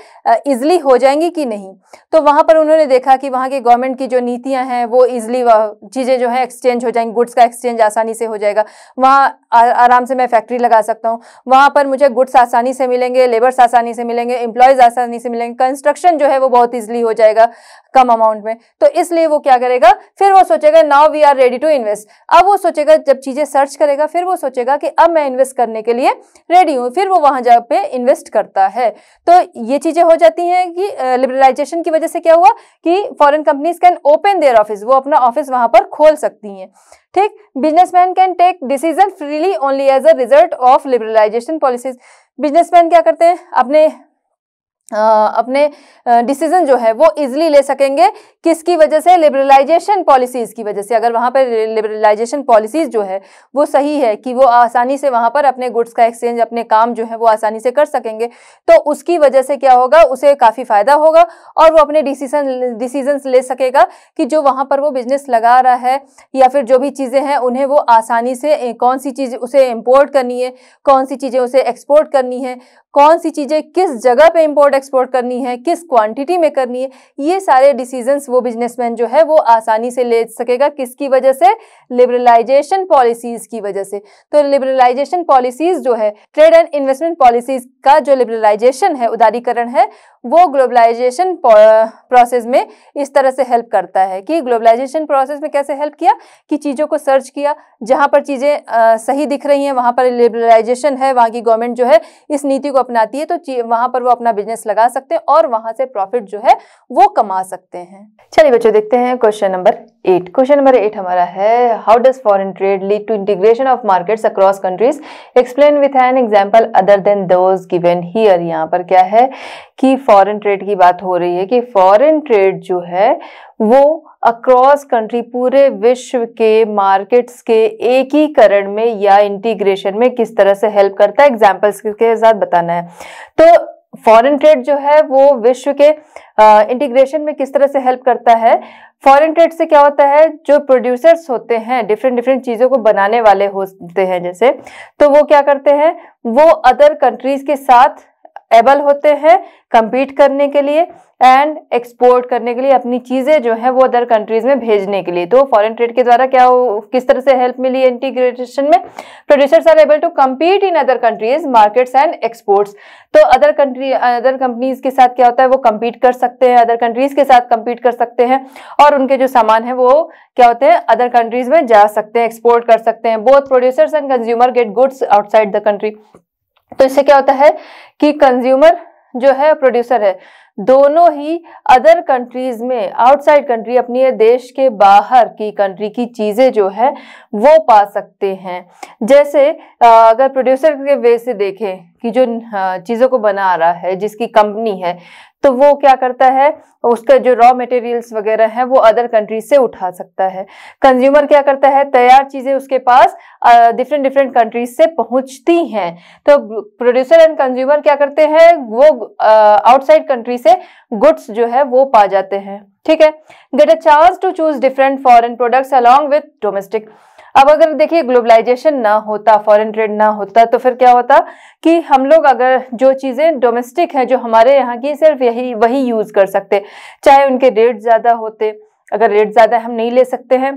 Speaker 1: ईजिली हो जाएंगी कि नहीं तो वहाँ पर उन्होंने देखा कि वहाँ की गवर्नमेंट की जो नीतियाँ हैं वो ईजिली चीज़ें जो हैं एक्सचेंज हो जाएंगी गुड्स का एक्सचेंज आसानी से हो जाएगा वहाँ आराम से मैं फैक्ट्री लगा सकता सकता हूँ वहाँ पर मुझे गुड्स आसानी से मिलेंगे लेबर्स आसानी से मिलेंगे एम्प्लॉयज़ आसानी से मिलेंगे कंस्ट्रक्शन जो है वो बहुत ईजिली हो जाएगा कम अमाउंट में तो इसलिए वो क्या करेगा फिर वो सोचेगा now we are ready to invest अब वो सोचेगा जब चीज़ें सर्च करेगा फिर वो सोचेगा कि अब मैं इन्वेस्ट करने के लिए रेडी हूँ फिर वो वहाँ जा पे इन्वेस्ट करता है तो ये चीज़ें हो जाती हैं कि लिबरलाइजेशन की वजह से क्या हुआ कि foreign companies can open their office वो अपना ऑफिस वहाँ पर खोल सकती हैं ठीक businessman can take decision freely only as a result of liberalisation policies businessman क्या करते हैं अपने अपने डिसीजन जो है वो इजीली ले सकेंगे किसकी वजह से लिबरलाइजेशन पॉलिसीज़ की वजह से अगर वहाँ पर लिबरलाइजेशन पॉलिसीज़ जो है वो सही है कि वो आसानी से वहाँ पर अपने गुड्स का एक्सचेंज अपने काम जो है वो आसानी से कर सकेंगे तो उसकी वजह से क्या होगा उसे काफ़ी फ़ायदा होगा और वो अपने डिसीजन डिसीजन ले सकेगा कि जो वहाँ पर वो बिजनेस लगा रहा है या फिर जो भी चीज़ें हैं उन्हें वो आसानी से कौन सी चीज़ उसे इम्पोर्ट करनी है कौन सी चीज़ें उसे एक्सपोर्ट करनी है कौन सी चीज़ें किस जगह पे इंपोर्ट एक्सपोर्ट करनी है किस क्वांटिटी में करनी है ये सारे डिसीजंस वो बिजनेसमैन जो है वो आसानी से ले सकेगा किसकी वजह से लिबरलाइजेशन पॉलिसीज़ की वजह से तो लिबरलाइजेशन पॉलिसीज़ जो है ट्रेड एंड इन्वेस्टमेंट पॉलिसीज़ का जो लिबरलाइजेशन है उदारीकरण है वो ग्लोबलाइजेशन प्रोसेस में इस तरह से हेल्प करता है कि ग्लोबलाइजेशन प्रोसेस में कैसे हेल्प किया कि चीज़ों को सर्च किया जहाँ पर चीज़ें सही दिख रही हैं वहाँ पर लिबरलाइजेशन है वहाँ की गवर्नमेंट जो है इस नीति को अपनाती है तो वहां पर वो अपना बिजनेस लगा सकते हैं और वहां से प्रॉफिट जो है वो कमा सकते हैं चलिए बच्चों देखते हैं question number eight question number eight हमारा है how does foreign trade lead to integration of market across countries explain with an example other than those given here यहाँ पर क्या है कि फॉरन ट्रेड की बात हो रही है कि फॉरन ट्रेड जो है वो अक्रॉस कंट्री पूरे विश्व के मार्केट्स के एकीकरण में या इंटीग्रेशन में किस तरह से हेल्प करता है एग्जाम्पल्स के साथ बताना है तो फॉरेन ट्रेड जो है वो विश्व के इंटीग्रेशन में किस तरह से हेल्प करता है फॉरेन ट्रेड से क्या होता है जो प्रोड्यूसर्स होते हैं डिफरेंट डिफरेंट चीज़ों को बनाने वाले होते हैं जैसे तो वो क्या करते हैं वो अदर कंट्रीज के साथ एबल होते हैं कम्पीट करने के लिए एंड एक्सपोर्ट करने के लिए अपनी चीज़ें जो हैं वो अदर कंट्रीज़ में भेजने के लिए तो फॉरेन ट्रेड के द्वारा क्या हो किस तरह से हेल्प मिली इंटीग्रेशन में producers are able to compete in other countries markets and exports to other country other companies के साथ क्या होता है वो कम्पीट कर सकते हैं अदर कंट्रीज के साथ कम्पीट कर सकते हैं और उनके जो सामान है वो क्या होते हैं अदर कंट्रीज में जा सकते हैं एक्सपोर्ट कर सकते हैं both producers and consumer get goods outside the country तो इससे क्या होता है कि कंज्यूमर जो है प्रोड्यूसर है दोनों ही अदर कंट्रीज में आउटसाइड कंट्री अपने देश के बाहर की कंट्री की चीज़ें जो है वो पा सकते हैं जैसे अगर प्रोड्यूसर के वे से देखें कि जो चीज़ों को बना रहा है जिसकी कंपनी है तो वो क्या करता है उसका जो रॉ मटेरियल्स वगैरह हैं वो अदर कंट्रीज से उठा सकता है कंज्यूमर क्या करता है तैयार चीज़ें उसके पास डिफरेंट डिफरेंट कंट्रीज से पहुंचती हैं तो प्रोड्यूसर एंड कंज्यूमर क्या करते हैं वो आउटसाइड कंट्री से गुड्स जो है वो पा जाते हैं ठीक है get a chance to choose different foreign products along with domestic अब अगर देखिए ग्लोबलाइजेशन ना होता फॉरेन ट्रेड ना होता तो फिर क्या होता कि हम लोग अगर जो चीज़ें डोमेस्टिक हैं जो हमारे यहाँ की सिर्फ यही वही यूज़ कर सकते चाहे उनके रेट ज़्यादा होते अगर रेट ज़्यादा हम नहीं ले सकते हैं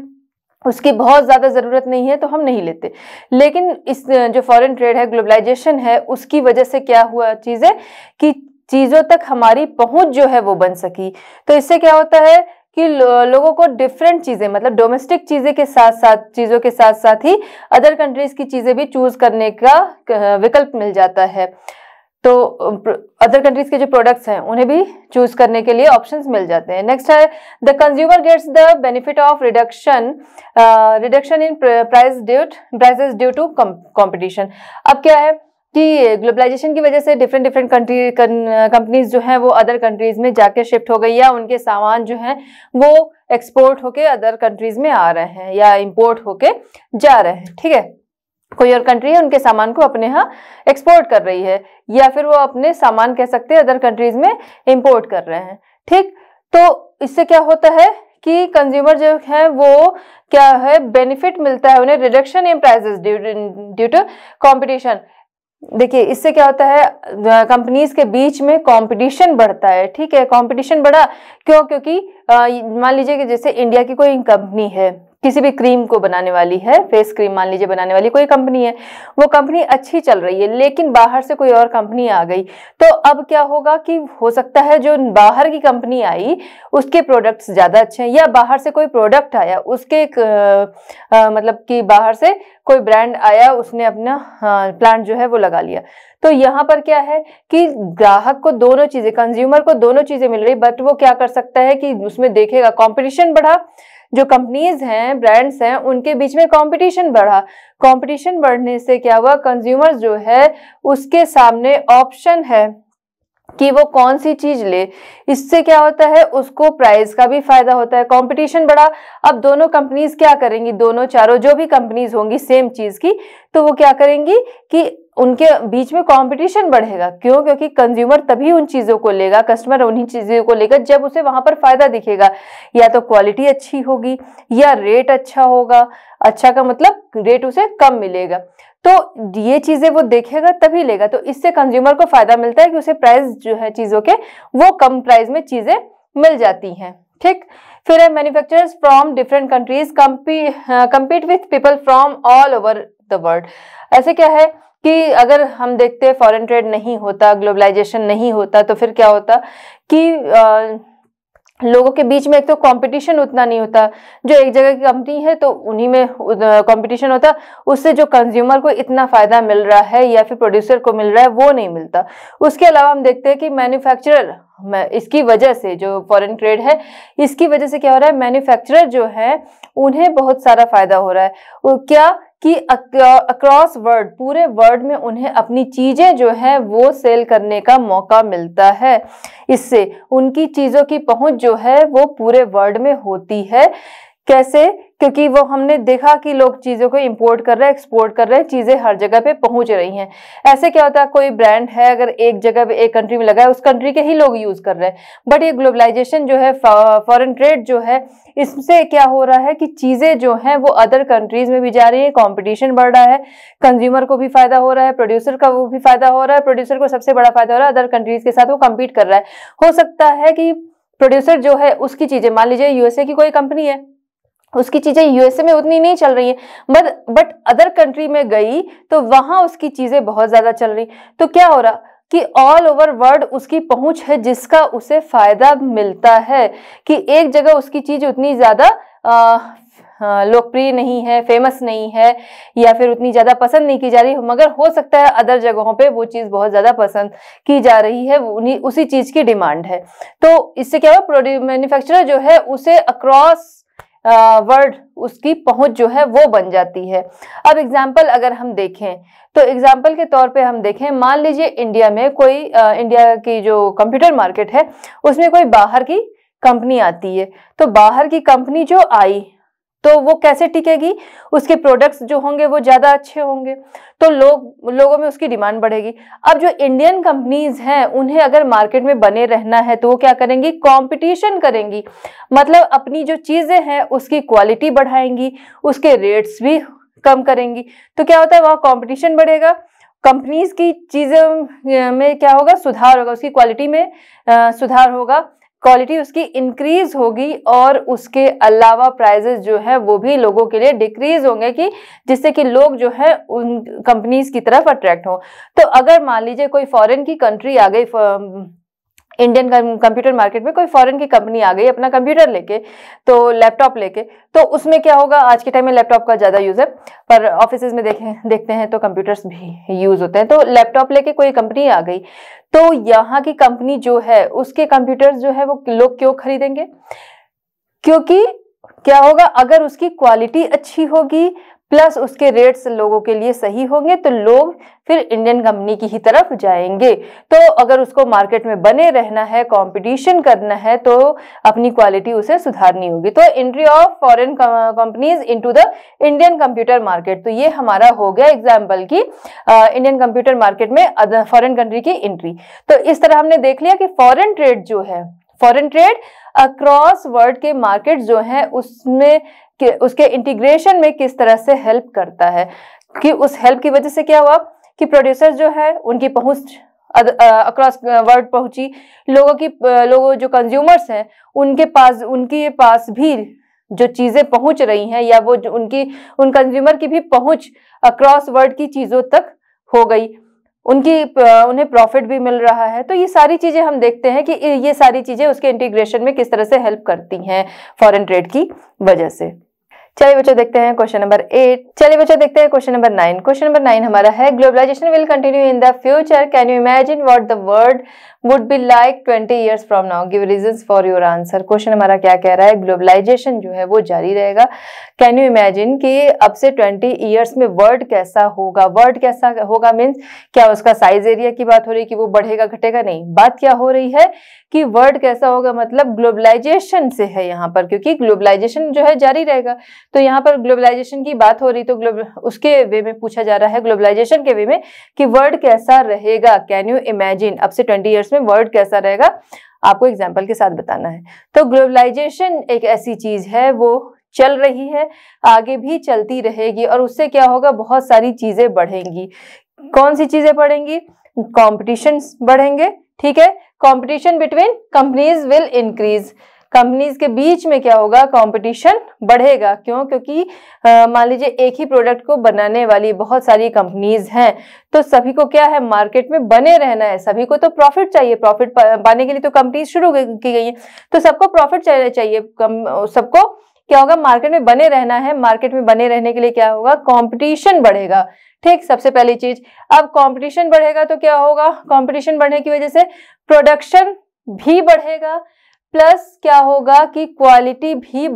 Speaker 1: उसकी बहुत ज़्यादा ज़रूरत नहीं है तो हम नहीं लेते लेकिन इस जो फॉरेन ट्रेड है ग्लोबलाइजेशन है उसकी वजह से क्या हुआ चीज़ें कि चीज़ों तक हमारी पहुंच जो है वो बन सकी तो इससे क्या होता है कि लोगों को डिफरेंट चीज़ें मतलब डोमेस्टिक चीज़ें के साथ साथ चीज़ों के साथ साथ ही अदर कंट्रीज़ की चीज़ें भी चूज़ करने का विकल्प मिल जाता है तो अदर कंट्रीज़ के जो प्रोडक्ट्स हैं उन्हें भी चूज़ करने के लिए ऑप्शंस मिल जाते हैं नेक्स्ट है the consumer gets the benefit of reduction reduction in price due prices due to competition अब क्या है कि ग्लोबलाइजेशन की वजह से डिफरेंट डिफरेंट कंट्री कंपनीज जो हैं वो अदर कंट्रीज में जाके शिफ्ट हो गई या उनके सामान जो हैं वो एक्सपोर्ट होके अदर कंट्रीज में आ रहे हैं या इम्पोर्ट होके जा रहे हैं ठीक है कोई और कंट्री है उनके सामान को अपने यहाँ एक्सपोर्ट कर रही है या फिर वो अपने सामान कह सकते हैं अदर कंट्रीज में इम्पोर्ट कर रहे हैं ठीक तो इससे क्या होता है कि कंज्यूमर जो है वो क्या है बेनिफिट मिलता है उन्हें reduction in prices due to competition देखिए इससे क्या होता है कंपनीज के बीच में कंपटीशन बढ़ता है ठीक है कंपटीशन बढ़ा क्यों क्योंकि मान लीजिए कि जैसे इंडिया की कोई कंपनी है किसी भी क्रीम को बनाने वाली है फेस क्रीम मान लीजिए बनाने वाली कोई कंपनी है वो कंपनी अच्छी चल रही है लेकिन बाहर से कोई और कंपनी आ गई तो अब क्या होगा कि हो सकता है जो बाहर की कंपनी आई उसके प्रोडक्ट्स ज़्यादा अच्छे हैं या बाहर से कोई प्रोडक्ट आया उसके आ, आ, मतलब कि बाहर से कोई ब्रांड आया उसने अपना प्लांट जो है वो लगा लिया तो यहाँ पर क्या है कि ग्राहक को दोनों चीज़ें कंज्यूमर को दोनों चीज़ें मिल रही बट वो क्या कर सकता है कि उसमें देखेगा कॉम्पिटिशन बढ़ा जो कंपनीज हैं ब्रांड्स हैं उनके बीच में कंपटीशन बढ़ा कंपटीशन बढ़ने से क्या हुआ कंज्यूमर्स जो है उसके सामने ऑप्शन है कि वो कौन सी चीज ले इससे क्या होता है उसको प्राइस का भी फायदा होता है कंपटीशन बढ़ा अब दोनों कंपनीज क्या करेंगी दोनों चारों जो भी कंपनीज होंगी सेम चीज की तो वो क्या करेंगी कि उनके बीच में कंपटीशन बढ़ेगा क्यों क्योंकि कंज्यूमर तभी उन चीज़ों को लेगा कस्टमर उन्हीं चीज़ों को लेगा जब उसे वहाँ पर फ़ायदा दिखेगा या तो क्वालिटी अच्छी होगी या रेट अच्छा होगा अच्छा का मतलब रेट उसे कम मिलेगा तो ये चीज़ें वो देखेगा तभी लेगा तो इससे कंज्यूमर को फ़ायदा मिलता है कि उसे प्राइस जो है चीज़ों के वो कम प्राइस में चीज़ें मिल जाती हैं ठीक फिर है manufacturers from different countries compete with people from all over the world ऐसे क्या है कि अगर हम देखते फॉरेन ट्रेड नहीं होता ग्लोबलाइजेशन नहीं होता तो फिर क्या होता कि आ, लोगों के बीच में एक तो कंपटीशन उतना नहीं होता जो एक जगह की कंपनी है तो उन्हीं में कंपटीशन होता उससे जो कंज्यूमर को इतना फ़ायदा मिल रहा है या फिर प्रोड्यूसर को मिल रहा है वो नहीं मिलता उसके अलावा हम देखते हैं कि मैन्युफैक्चरर इसकी वजह से जो फॉरेन ट्रेड है इसकी वजह से क्या हो रहा है मैन्युफैक्चरर जो है उन्हें बहुत सारा फ़ायदा हो रहा है क्या कि अक्रॉस वर्ल्ड पूरे वर्ल्ड में उन्हें अपनी चीज़ें जो है वो सेल करने का मौका मिलता है इससे उनकी चीज़ों की पहुंच जो है वो पूरे वर्ल्ड में होती है कैसे क्योंकि वो हमने देखा कि लोग चीज़ों को इंपोर्ट कर रहे हैं एक्सपोर्ट कर रहे हैं चीज़ें हर जगह पे पहुंच रही हैं ऐसे क्या होता है कोई ब्रांड है अगर एक जगह पे एक कंट्री में लगा है उस कंट्री के ही लोग यूज़ कर रहे हैं बट ये ग्लोबलाइजेशन जो है फॉरेन ट्रेड जो है इससे क्या हो रहा है कि चीज़ें जो हैं वो अदर कंट्रीज़ में भी जा रही है कॉम्पिटिशन बढ़ रहा है कंज्यूमर को भी फ़ायदा हो रहा है प्रोड्यूसर का वो भी फ़ायदा हो रहा है प्रोड्यूसर को सबसे बड़ा फ़ायदा हो रहा है अदर कंट्रीज़ के साथ वो कम्पीट कर रहा है हो सकता है कि प्रोड्यूसर जो है उसकी चीज़ें मान लीजिए यूएसए की कोई कंपनी है उसकी चीज़ें यूएसए में उतनी नहीं चल रही है बट बट अदर कंट्री में गई तो वहाँ उसकी चीज़ें बहुत ज़्यादा चल रही तो क्या हो रहा कि ऑल ओवर वर्ल्ड उसकी पहुंच है जिसका उसे फायदा मिलता है कि एक जगह उसकी चीज़ उतनी ज़्यादा लोकप्रिय नहीं है फेमस नहीं है या फिर उतनी ज़्यादा पसंद नहीं की जा रही मगर हो सकता है अदर जगहों पे वो चीज़ बहुत ज़्यादा पसंद की जा रही है उसी चीज़ की डिमांड है तो इससे क्या हुआ प्रोड्यू मैन्युफैक्चरर जो है उसे अक्रॉस वर्ड उसकी पहुंच जो है वो बन जाती है अब एग्जाम्पल अगर हम देखें तो एग्जाम्पल के तौर पे हम देखें मान लीजिए इंडिया में कोई इंडिया की जो कंप्यूटर मार्केट है उसमें कोई बाहर की कंपनी आती है तो बाहर की कंपनी जो आई तो वो कैसे टिकेगी उसके प्रोडक्ट्स जो होंगे वो ज़्यादा अच्छे होंगे तो लोग लोगों में उसकी डिमांड बढ़ेगी अब जो इंडियन कंपनीज हैं उन्हें अगर मार्केट में बने रहना है तो वो क्या करेंगी कंपटीशन करेंगी मतलब अपनी जो चीज़ें हैं उसकी क्वालिटी बढ़ाएंगी उसके रेट्स भी कम करेंगी तो क्या होता है वहाँ कॉम्पिटिशन बढ़ेगा कंपनीज की चीज़ों में क्या होगा सुधार होगा उसकी क्वालिटी में सुधार होगा क्वालिटी उसकी इंक्रीज होगी और उसके अलावा प्राइजेस जो है वो भी लोगों के लिए डिक्रीज होंगे कि जिससे कि लोग जो है उन कंपनीज की तरफ अट्रैक्ट हों तो अगर मान लीजिए कोई फॉरेन की कंट्री आ गई इंडियन कंप्यूटर मार्केट में कोई फॉरेन की कंपनी आ गई अपना कंप्यूटर लेके तो लैपटॉप लेके तो उसमें क्या होगा आज के टाइम में लैपटॉप का ज़्यादा यूज़ है पर ऑफिस में देखें देखते हैं तो कंप्यूटर्स भी यूज़ होते हैं तो लैपटॉप लेके कोई कंपनी आ गई तो यहाँ की कंपनी जो है उसके कंप्यूटर्स जो है वो लोग क्यों खरीदेंगे क्योंकि क्या होगा अगर उसकी क्वालिटी अच्छी होगी प्लस उसके रेट्स लोगों के लिए सही होंगे तो लोग फिर इंडियन कंपनी की ही तरफ जाएंगे तो अगर उसको मार्केट में बने रहना है कंपटीशन करना है तो अपनी क्वालिटी उसे सुधारनी होगी तो entry of foreign companies into the Indian computer market तो ये हमारा हो गया एग्जाम्पल की इंडियन कंप्यूटर मार्केट में फॉरन कंट्री की एंट्री तो इस तरह हमने देख लिया कि फॉरन ट्रेड जो है फॉरन ट्रेड अक्रॉस वर्ल्ड के मार्केट जो हैं उसमें कि उसके इंटीग्रेशन में किस तरह से हेल्प करता है कि उस हेल्प की वजह से क्या हुआ कि प्रोड्यूसर जो है उनकी पहुंच अक्रॉस वर्ल्ड पहुंची लोगों की लोगों जो कंज्यूमर्स हैं उनके पास उनके पास भी जो चीज़ें पहुंच रही हैं या वो उनकी उन कंज्यूमर की भी पहुंच अक्रॉस वर्ल्ड की चीज़ों तक हो गई उनकी उन्हें प्रॉफिट भी मिल रहा है तो ये सारी चीज़ें हम देखते हैं कि ये सारी चीज़ें उसके इंटीग्रेशन में किस तरह से हेल्प करती हैं फॉरेन ट्रेड की वजह से चलिए बच्चों देखते हैं क्वेश्चन नंबर एट चलिए बच्चों देखते हैं question number nine question number nine हमारा है globalisation will continue in the future can you imagine what the world would be like twenty years from now give reasons for your answer question हमारा क्या कह रहा है globalisation जो है वो जारी रहेगा कैन यू इमेजिन कि अब से ट्वेंटी ईयर्स में वर्ल्ड कैसा होगा वर्ल्ड कैसा होगा मीन्स क्या उसका साइज एरिया की बात हो रही है कि वो बढ़ेगा घटेगा नहीं बात क्या हो रही है कि वर्ड कैसा होगा मतलब ग्लोबलाइजेशन से है यहाँ पर क्योंकि ग्लोबलाइजेशन जो है जारी रहेगा तो यहाँ पर ग्लोबलाइजेशन की बात हो रही तो ग्लोब उसके वे में पूछा जा रहा है ग्लोबलाइजेशन के वे में कि वर्ड कैसा रहेगा कैन यू इमेजिन अब से ट्वेंटी ईयर्स में वर्ड कैसा रहेगा आपको एग्जाम्पल के साथ बताना है तो ग्लोबलाइजेशन एक ऐसी चीज है वो चल रही है आगे भी चलती रहेगी और उससे क्या होगा बहुत सारी चीजें बढ़ेंगी कौन सी चीजें बढ़ेंगी कॉम्पिटिशन्स बढ़ेंगे ठीक है competition between companies will increase companies के बीच में क्या होगा कंपटीशन बढ़ेगा क्यों क्योंकि मान लीजिए एक ही प्रोडक्ट को बनाने वाली बहुत सारी कंपनीज हैं तो सभी को क्या है मार्केट में बने रहना है सभी को तो प्रॉफिट चाहिए प्रॉफिट पाने के लिए तो कंपनीज शुरू की गई है तो सबको प्रॉफिट चाहिए सबको क्या होगा मार्केट में बने रहना है मार्केट में बने रहने के लिए क्या होगा कंपटीशन बढ़ेगा ठीक सबसे पहली चीज अब कंपटीशन बढ़ेगा तो क्या होगा कंपटीशन बढ़ने की वजह से प्रोडक्शन भी बढ़ेगा प्लस क्या होगा कि क्वालिटी भी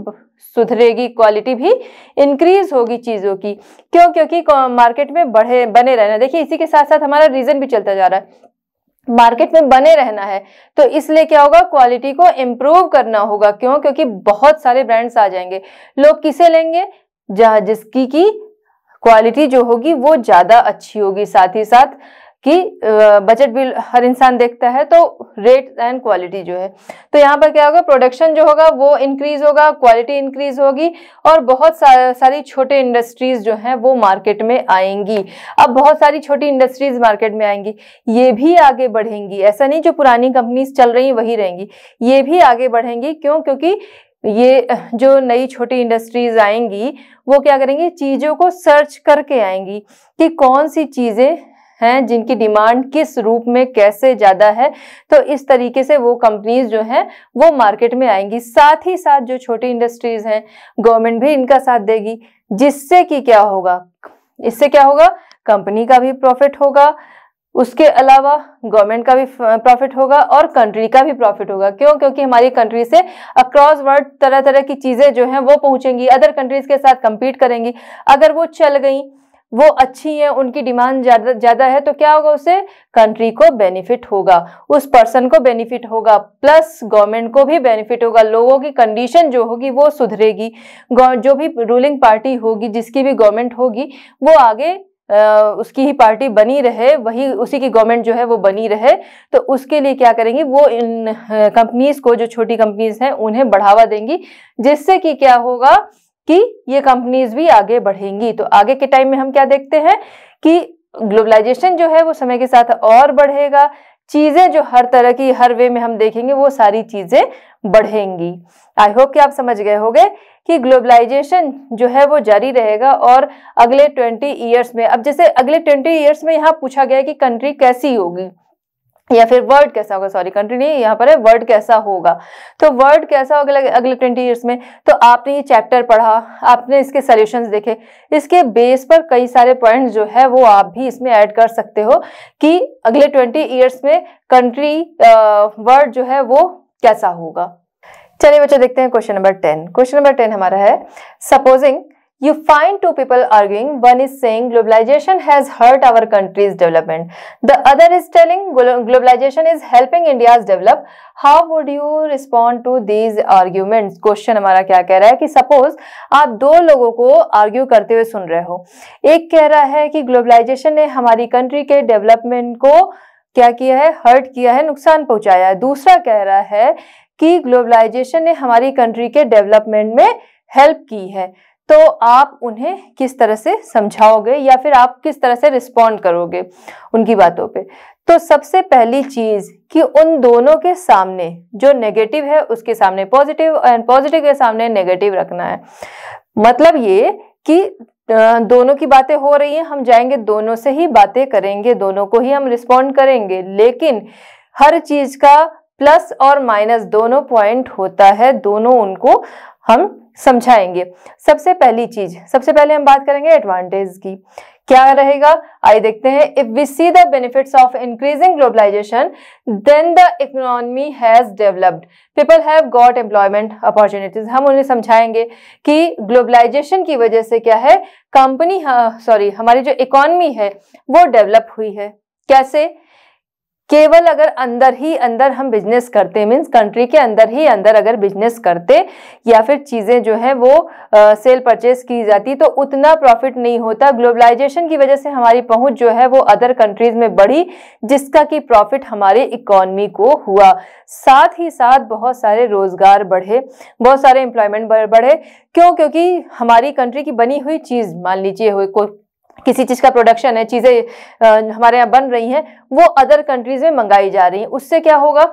Speaker 1: सुधरेगी क्वालिटी भी इंक्रीज होगी चीज़ों की क्यों क्योंकि मार्केट में बढ़े बने रहना देखिए इसी के साथ साथ हमारा रीज़न भी चलता जा रहा है मार्केट में बने रहना है तो इसलिए क्या होगा क्वालिटी को इम्प्रूव करना होगा क्यों क्योंकि बहुत सारे ब्रांड्स आ जाएंगे लोग किसे लेंगे जहाँ जिसकी की क्वालिटी जो होगी वो ज़्यादा अच्छी होगी साथ ही साथ कि बजट बिल हर इंसान देखता है तो रेट एंड क्वालिटी जो है तो यहाँ पर क्या होगा प्रोडक्शन जो होगा वो इंक्रीज होगा क्वालिटी इंक्रीज होगी और बहुत सा, सारी छोटे इंडस्ट्रीज जो हैं वो मार्केट में आएंगी अब बहुत सारी छोटी इंडस्ट्रीज मार्केट में आएंगी ये भी आगे बढ़ेंगी ऐसा नहीं जो पुरानी कंपनीज चल रही वही रहेंगी ये भी आगे बढ़ेंगी क्यों क्योंकि ये जो नई छोटी इंडस्ट्रीज आएंगी वो क्या करेंगी चीज़ों को सर्च करके आएंगी कि कौन सी चीज़ें हैं जिनकी डिमांड किस रूप में कैसे ज़्यादा है तो इस तरीके से वो कंपनीज जो हैं वो मार्केट में आएंगी साथ ही साथ जो छोटी इंडस्ट्रीज हैं गवर्नमेंट भी इनका साथ देगी जिससे कि क्या होगा इससे क्या होगा कंपनी का भी प्रॉफिट होगा उसके अलावा गवर्नमेंट का भी प्रॉफिट होगा और कंट्री का भी प्रॉफिट होगा क्यों क्योंकि हमारी कंट्री से अक्रॉस वर्ल्ड तरह तरह की चीज़ें जो हैं वो पहुंचेंगी अदर कंट्रीज के साथ कंपीट करेंगी अगर वो चल गई वो अच्छी हैं उनकी डिमांड ज़्यादा ज़्यादा है तो क्या होगा उसे कंट्री को बेनिफिट होगा उस पर्सन को बेनिफिट होगा प्लस गवर्नमेंट को भी बेनिफिट होगा लोगों की कंडीशन जो होगी वो सुधरेगी जो भी रूलिंग पार्टी होगी जिसकी भी गवर्नमेंट होगी वो आगे आ, उसकी ही पार्टी बनी रहे वही उसी की गवर्नमेंट जो है वो बनी रहे तो उसके लिए क्या करेंगी वो इन कंपनीज को जो छोटी कंपनीज हैं उन्हें बढ़ावा देंगी जिससे कि क्या होगा कि ये कंपनीज भी आगे बढ़ेंगी तो आगे के टाइम में हम क्या देखते हैं कि ग्लोबलाइजेशन जो है वो समय के साथ और बढ़ेगा चीज़ें जो हर तरह की हर वे में हम देखेंगे वो सारी चीज़ें बढ़ेंगी आई होप कि आप समझ गए होंगे कि ग्लोबलाइजेशन जो है वो जारी रहेगा और अगले ट्वेंटी ईयर्स में अब जैसे अगले ट्वेंटी ईयर्स में यहाँ पूछा गया कि कंट्री कैसी होगी या फिर वर्ड कैसा होगा सॉरी कंट्री नहीं यहाँ पर है वर्ड कैसा होगा तो वर्ड कैसा होगा अगले ट्वेंटी ईयर्स में तो आपने ये चैप्टर पढ़ा आपने इसके सॉल्यूशंस देखे इसके बेस पर कई सारे पॉइंट जो है वो आप भी इसमें ऐड कर सकते हो कि अगले ट्वेंटी ईयर्स में कंट्री वर्ड जो है वो कैसा होगा चलिए बच्चों देखते हैं question number ten question number ten हमारा है supposing You find two people arguing. One is saying globalization has hurt our country's development. The other is telling globalization is helping India's develop. How would you respond to these arguments? Question हमारा क्या कह रहा है कि suppose आप दो लोगों को argue करते हुए सुन रहे हो एक कह रहा है कि globalization ने हमारी country के development को क्या किया है हर्ट किया है नुकसान पहुंचाया है दूसरा कह रहा है कि ग्लोबलाइजेशन ने हमारी कंट्री के डेवलपमेंट में हेल्प की है तो आप उन्हें किस तरह से समझाओगे या फिर आप किस तरह से रिस्पॉन्ड करोगे उनकी बातों पे तो सबसे पहली चीज कि उन दोनों के सामने जो नेगेटिव है उसके सामने पॉजिटिव एंड पॉजिटिव के सामने नेगेटिव रखना है मतलब ये कि दोनों की बातें हो रही हैं हम जाएंगे दोनों से ही बातें करेंगे दोनों को ही हम रिस्पॉन्ड करेंगे लेकिन हर चीज का प्लस और माइनस दोनों पॉइंट होता है दोनों उनको हम समझाएंगे सबसे पहली चीज सबसे पहले हम बात करेंगे एडवांटेज की क्या रहेगा आइए देखते हैं if we see the benefits of increasing globalisation then the economy has developed people have got employment opportunities हम उन्हें समझाएंगे कि ग्लोबलाइजेशन की वजह से क्या है कंपनी सॉरी हाँ, हमारी जो इकोनॉमी है वो डेवलप हुई है कैसे केवल अगर अंदर ही अंदर हम बिजनेस करते मीन्स कंट्री के अंदर ही अंदर अगर बिजनेस करते या फिर चीज़ें जो है वो आ, सेल परचेज की जाती तो उतना प्रॉफिट नहीं होता ग्लोबलाइजेशन की वजह से हमारी पहुंच जो है वो अदर कंट्रीज में बढ़ी जिसका कि प्रॉफिट हमारे इकोनमी को हुआ साथ ही साथ बहुत सारे रोज़गार बढ़े बहुत सारे एम्प्लॉयमेंट बढ़े क्यों क्योंकि हमारी कंट्री की बनी हुई चीज़ मान लीजिए कोई किसी चीज़ का प्रोडक्शन है चीज़ें हमारे यहाँ बन रही हैं वो अदर कंट्रीज़ में मंगाई जा रही हैं उससे क्या होगा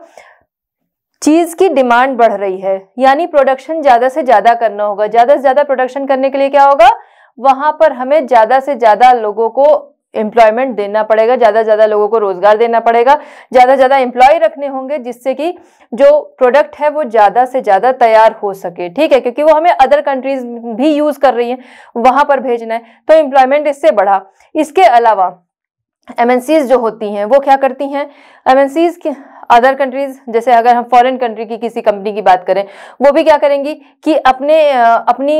Speaker 1: चीज़ की डिमांड बढ़ रही है यानी प्रोडक्शन ज़्यादा से ज़्यादा करना होगा ज़्यादा से ज़्यादा प्रोडक्शन करने के लिए क्या होगा वहाँ पर हमें ज़्यादा से ज़्यादा लोगों को एम्प्लॉयमेंट देना पड़ेगा ज़्यादा ज़्यादा लोगों को रोज़गार देना पड़ेगा ज़्यादा ज़्यादा एम्प्लॉय रखने होंगे जिससे कि जो प्रोडक्ट है वो ज़्यादा से ज़्यादा तैयार हो सके ठीक है क्योंकि वो हमें अदर कंट्रीज भी यूज़ कर रही हैं वहाँ पर भेजना है तो एम्प्लॉयमेंट इससे बढ़ा इसके अलावा एम जो होती हैं वो क्या करती हैं एम अदर कंट्रीज जैसे अगर हम फॉरेन कंट्री की किसी कंपनी की बात करें वो भी क्या करेंगी कि अपने अपनी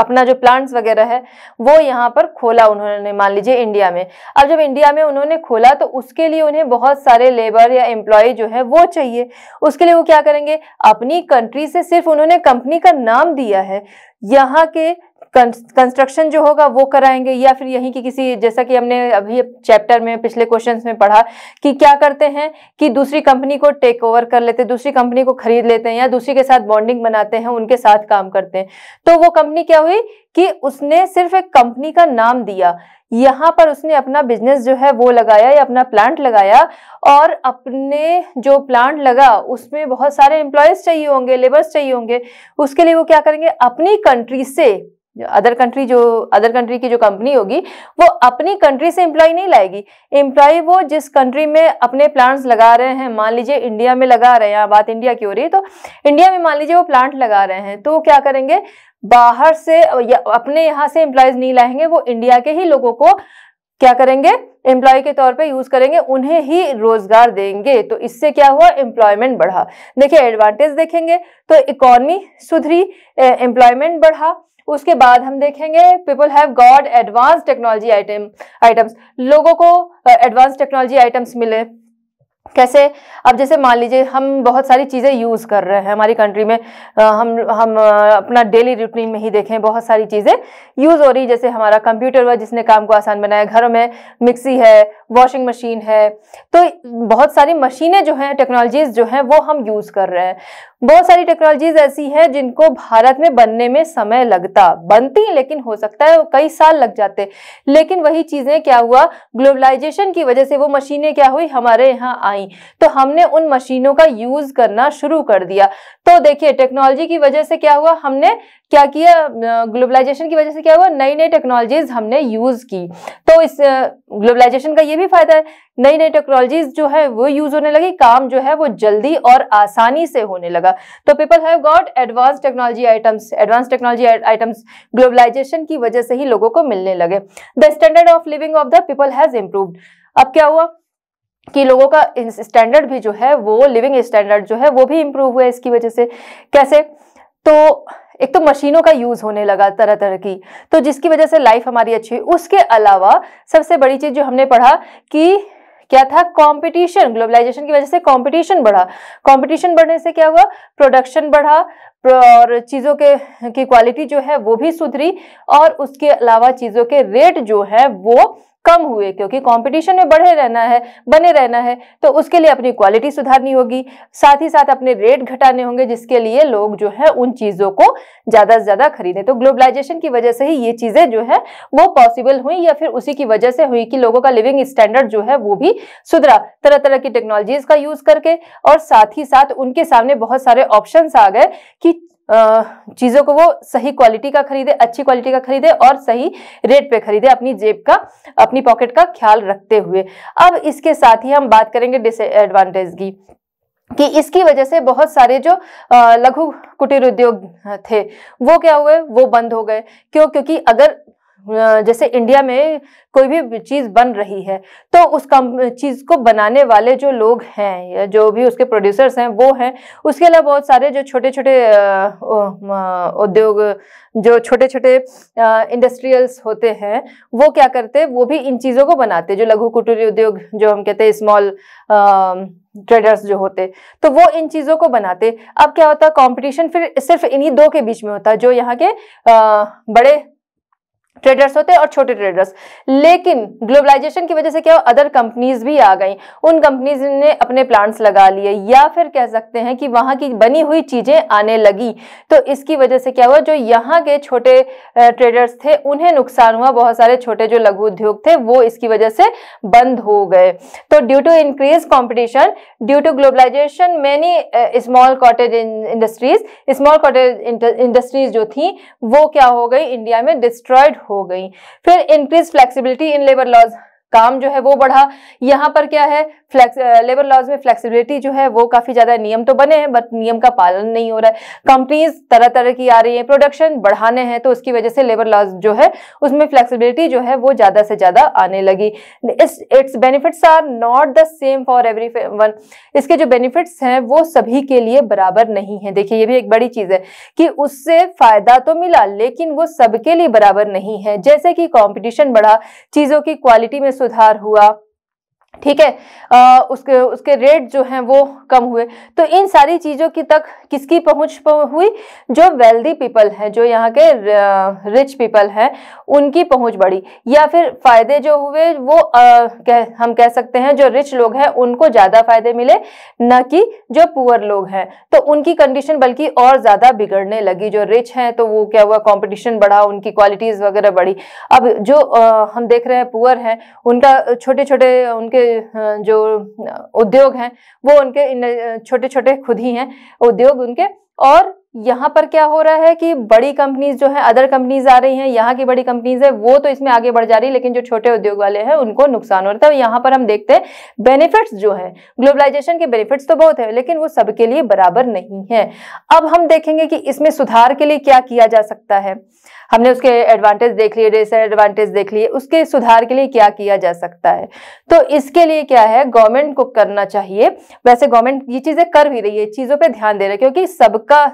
Speaker 1: अपना जो प्लांट्स वगैरह है वो यहाँ पर खोला उन्होंने मान लीजिए इंडिया में अब जब इंडिया में उन्होंने खोला तो उसके लिए उन्हें बहुत सारे लेबर या एम्प्लॉय जो है वो चाहिए उसके लिए वो क्या करेंगे अपनी कंट्री से सिर्फ उन्होंने कंपनी का नाम दिया है यहाँ के कंस्ट्रक्शन जो होगा वो कराएंगे या फिर यहीं की किसी जैसा कि हमने अभी चैप्टर में पिछले क्वेश्चंस में पढ़ा कि क्या करते हैं कि दूसरी कंपनी को टेक ओवर कर लेते हैं दूसरी कंपनी को खरीद लेते हैं या दूसरी के साथ बॉन्डिंग बनाते हैं उनके साथ काम करते हैं तो वो कंपनी क्या हुई कि उसने सिर्फ एक कंपनी का नाम दिया यहाँ पर उसने अपना बिजनेस जो है वो लगाया या अपना प्लांट लगाया और अपने जो प्लांट लगा उसमें बहुत सारे एम्प्लॉयज चाहिए होंगे लेबर्स चाहिए होंगे उसके लिए वो क्या करेंगे अपनी कंट्री से अदर कंट्री जो अदर कंट्री की जो कंपनी होगी वो अपनी कंट्री से एम्प्लॉय नहीं लाएगी एम्प्लॉय वो जिस कंट्री में अपने प्लांट्स लगा रहे हैं मान लीजिए इंडिया में लगा रहे हैं यहाँ बात इंडिया की हो रही है तो इंडिया में मान लीजिए वो प्लांट लगा रहे हैं तो क्या करेंगे बाहर से या अपने यहाँ से एम्प्लॉयज नहीं लाएंगे वो इंडिया के ही लोगों को क्या करेंगे एम्प्लॉय के तौर पे यूज करेंगे उन्हें ही रोजगार देंगे तो इससे क्या हुआ एम्प्लॉयमेंट बढ़ा देखिए एडवांटेज देखेंगे तो इकोनॉमी सुधरी एम्प्लॉयमेंट बढ़ा उसके बाद हम देखेंगे people have got advance technology item items लोगों को एडवांस टेक्नोलॉजी आइटम्स मिले कैसे अब जैसे मान लीजिए हम बहुत सारी चीज़ें यूज़ कर रहे हैं हमारी कंट्री में हम हम अपना डेली रूटीन में ही देखें बहुत सारी चीज़ें यूज़ हो रही जैसे हमारा कंप्यूटर हुआ जिसने काम को आसान बनाया घरों में मिक्सी है वॉशिंग मशीन है तो बहुत सारी मशीनें जो हैं टेक्नोलॉजीज़ जो हैं वो हम यूज़ कर रहे हैं बहुत सारी टेक्नोलॉजीज ऐसी हैं जिनको भारत में बनने में समय लगता बनती लेकिन हो सकता है कई साल लग जाते लेकिन वही चीज़ें क्या हुआ ग्लोबलाइजेशन की वजह से वो मशीनें क्या हुई हमारे यहाँ आई तो हमने उन मशीनों का यूज़ करना शुरू कर दिया तो देखिए टेक्नोलॉजी की वजह से क्या हुआ हमने क्या किया ग्लोबलाइजेशन की वजह से क्या हुआ नई नई टेक्नोलॉजीज हमने यूज की तो इस ग्लोबलाइजेशन का ये भी फायदा है नई नई टेक्नोलॉजीज जो है वो यूज होने लगी काम जो है वो जल्दी और आसानी से होने लगा तो people have got advance technology items advance technology items globalisation की वजह से ही लोगों को मिलने लगे the standard of living of the people has improved अब क्या हुआ कि लोगों का स्टैंडर्ड भी जो है वो लिविंग स्टैंडर्ड जो है वो भी इम्प्रूव हुआ इसकी वजह से कैसे तो एक तो मशीनों का यूज़ होने लगा तरह तरह की तो जिसकी वजह से लाइफ हमारी अच्छी हुई उसके अलावा सबसे बड़ी चीज़ जो हमने पढ़ा कि क्या था कंपटीशन ग्लोबलाइजेशन की वजह से कंपटीशन बढ़ा कंपटीशन बढ़ने से क्या हुआ प्रोडक्शन बढ़ा और चीज़ों के की क्वालिटी जो है वो भी सुधरी और उसके अलावा चीज़ों के रेट जो है वो कम हुए क्योंकि कंपटीशन में बढ़े रहना है बने रहना है तो उसके लिए अपनी क्वालिटी सुधारनी होगी साथ ही साथ अपने रेट घटाने होंगे जिसके लिए लोग जो है उन चीज़ों को ज़्यादा से ज़्यादा खरीदें तो ग्लोबलाइजेशन की वजह से ही ये चीज़ें जो है वो पॉसिबल हुई या फिर उसी की वजह से हुई कि लोगों का लिविंग स्टैंडर्ड जो है वो भी सुधरा तरह तरह की टेक्नोलॉजीज का यूज़ करके और साथ ही साथ उनके सामने बहुत सारे ऑप्शन आ गए कि चीज़ों को वो सही क्वालिटी का खरीदे अच्छी क्वालिटी का खरीदे और सही रेट पे खरीदे अपनी जेब का अपनी पॉकेट का ख्याल रखते हुए अब इसके साथ ही हम बात करेंगे डिसएडवांटेज की कि इसकी वजह से बहुत सारे जो लघु कुटीर उद्योग थे वो क्या हुए वो बंद हो गए क्यों क्योंकि अगर जैसे इंडिया में कोई भी चीज़ बन रही है तो उस कम चीज़ को बनाने वाले जो लोग हैं या जो भी उसके प्रोड्यूसर्स हैं वो हैं उसके अलावा बहुत सारे जो छोटे छोटे उद्योग जो छोटे छोटे इंडस्ट्रियल्स होते हैं वो क्या करते हैं वो भी इन चीज़ों को बनाते जो लघु कुटीर उद्योग जो हम कहते हैं स्मॉल ट्रेडर्स जो होते तो वो इन चीज़ों को बनाते अब क्या होता है कंपटीशन फिर सिर्फ इन्हीं दो के बीच में होता है जो यहाँ के आ, बड़े ट्रेडर्स होते हैं और छोटे ट्रेडर्स लेकिन ग्लोबलाइजेशन की वजह से क्या हुआ अदर कंपनीज भी आ गई उन कंपनीज ने अपने प्लांट्स लगा लिए या फिर कह सकते हैं कि वहाँ की बनी हुई चीज़ें आने लगी तो इसकी वजह से क्या हुआ जो यहाँ के छोटे ट्रेडर्स थे उन्हें नुकसान हुआ बहुत सारे छोटे जो लघु उद्योग थे वो इसकी वजह से बंद हो गए तो due to increase competition due to globalisation many small cottage industries small cottage industries जो थी वो क्या हो गई इंडिया में डिस्ट्रॉयड हो गई फिर increase flexibility in labour laws काम जो है वो बढ़ा यहां पर क्या है फ्लैक्स लेबर लॉज में फ्लेक्सिबिलिटी जो है वो काफ़ी ज़्यादा नियम तो बने हैं बट नियम का पालन नहीं हो रहा है कंपनीज तरह तरह की आ रही हैं प्रोडक्शन बढ़ाने हैं तो उसकी वजह से लेबर लॉज जो है उसमें फ्लेक्सिबिलिटी जो है वो ज़्यादा से ज़्यादा आने लगी its benefits are not the same for everyone इसके जो बेनिफिट्स हैं वो सभी के लिए बराबर नहीं है देखिए ये भी एक बड़ी चीज़ है कि उससे फ़ायदा तो मिला लेकिन वो सबके लिए बराबर नहीं है जैसे कि कॉम्पिटिशन बढ़ा चीज़ों की क्वालिटी में सुधार हुआ ठीक है उसके उसके रेट जो हैं वो कम हुए तो इन सारी चीज़ों की तक किसकी पहुंच हुई जो वेल्दी पीपल हैं जो यहाँ के रिच पीपल हैं उनकी पहुंच बढ़ी या फिर फ़ायदे जो हुए वो आ, कह, हम कह सकते हैं जो रिच लोग हैं उनको ज़्यादा फ़ायदे मिले न कि जो पुअर लोग हैं तो उनकी कंडीशन बल्कि और ज़्यादा बिगड़ने लगी जो रिच हैं तो वो क्या हुआ कॉम्पिटिशन बढ़ा उनकी क्वालिटीज़ वगैरह बढ़ी अब जो आ, हम देख रहे हैं पुअर हैं उनका छोटे छोटे उनके जो उद्योग हैं वो उनके छोटे छोटे खुद ही हैं उद्योग उनके और यहाँ पर क्या हो रहा है कि बड़ी कंपनीज जो है अदर कंपनीज आ रही हैं यहाँ की बड़ी कंपनीज है वो तो इसमें आगे बढ़ जा रही है लेकिन जो छोटे उद्योग वाले हैं उनको नुकसान हो रहा है तो यहाँ पर हम देखते हैं बेनिफिट्स जो है ग्लोबलाइजेशन के बेनिफिट्स तो बहुत है लेकिन वो सबके लिए बराबर नहीं है अब हम देखेंगे कि इसमें सुधार के लिए क्या किया जा सकता है हमने उसके एडवांटेज देख लिए डिसएडवांटेज देख लिए उसके सुधार के लिए क्या किया जा सकता है तो इसके लिए क्या है गवर्नमेंट को करना चाहिए वैसे गवर्नमेंट ये चीज़ें कर भी रही है चीज़ों पर ध्यान दे रहे है क्योंकि सबका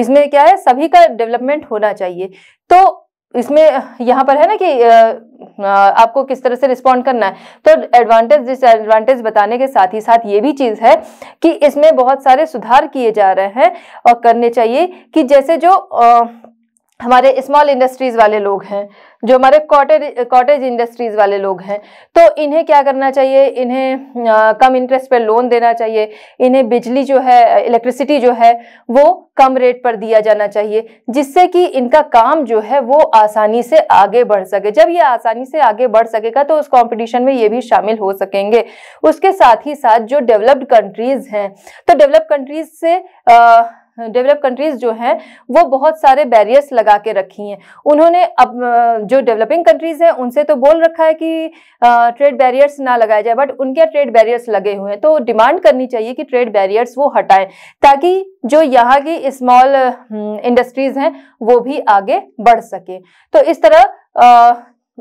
Speaker 1: इसमें क्या है सभी का डेवलपमेंट होना चाहिए तो इसमें यहाँ पर है ना कि आपको किस तरह से रिस्पॉन्ड करना है तो एडवांटेज डिसएडवांटेज बताने के साथ ही साथ ये भी चीज़ है कि इसमें बहुत सारे सुधार किए जा रहे हैं और करने चाहिए कि जैसे जो आ, हमारे स्मॉल इंडस्ट्रीज़ वाले लोग हैं जो हमारे कॉटेज कॉटेज इंडस्ट्रीज़ वाले लोग हैं तो इन्हें क्या करना चाहिए इन्हें आ, कम इंटरेस्ट पर लोन देना चाहिए इन्हें बिजली जो है इलेक्ट्रिसिटी जो है वो कम रेट पर दिया जाना चाहिए जिससे कि इनका काम जो है वो आसानी से आगे बढ़ सके जब ये आसानी से आगे बढ़ सकेगा तो उस कॉम्पिटिशन में ये भी शामिल हो सकेंगे उसके साथ ही साथ जो डेवलप्ड कंट्रीज़ हैं तो डेवलप्ड कंट्रीज़ से आ, डेवलप कंट्रीज जो हैं वो बहुत सारे बैरियर्स लगा के रखी हैं उन्होंने अब जो डेवलपिंग कंट्रीज हैं उनसे तो बोल रखा है कि ट्रेड बैरियर्स ना लगाए जाए बट उनके यहाँ ट्रेड बैरियर्स लगे हुए हैं तो डिमांड करनी चाहिए कि ट्रेड बैरियर्स वो हटाएं ताकि जो यहाँ की स्मॉल हम्म, इंडस्ट्रीज हैं वो भी आगे बढ़ सके तो इस तरह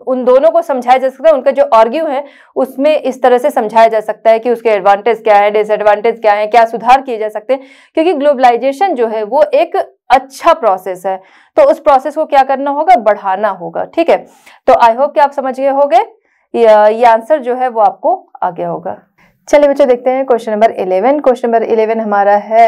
Speaker 1: उन दोनों को समझाया जा सकता है उनका जो ऑर्ग्यू है उसमें इस तरह से समझाया जा सकता है कि उसके एडवांटेज क्या है डिसएडवांटेज क्या है क्या सुधार किए जा सकते हैं क्योंकि ग्लोबलाइजेशन जो है वो एक अच्छा प्रोसेस है तो उस प्रोसेस को क्या करना होगा बढ़ाना होगा ठीक है तो आई होप कि आप समझ गए होगे ये आंसर जो है वो आपको आ गया होगा चलिए बच्चों देखते हैं question number eleven question number eleven हमारा है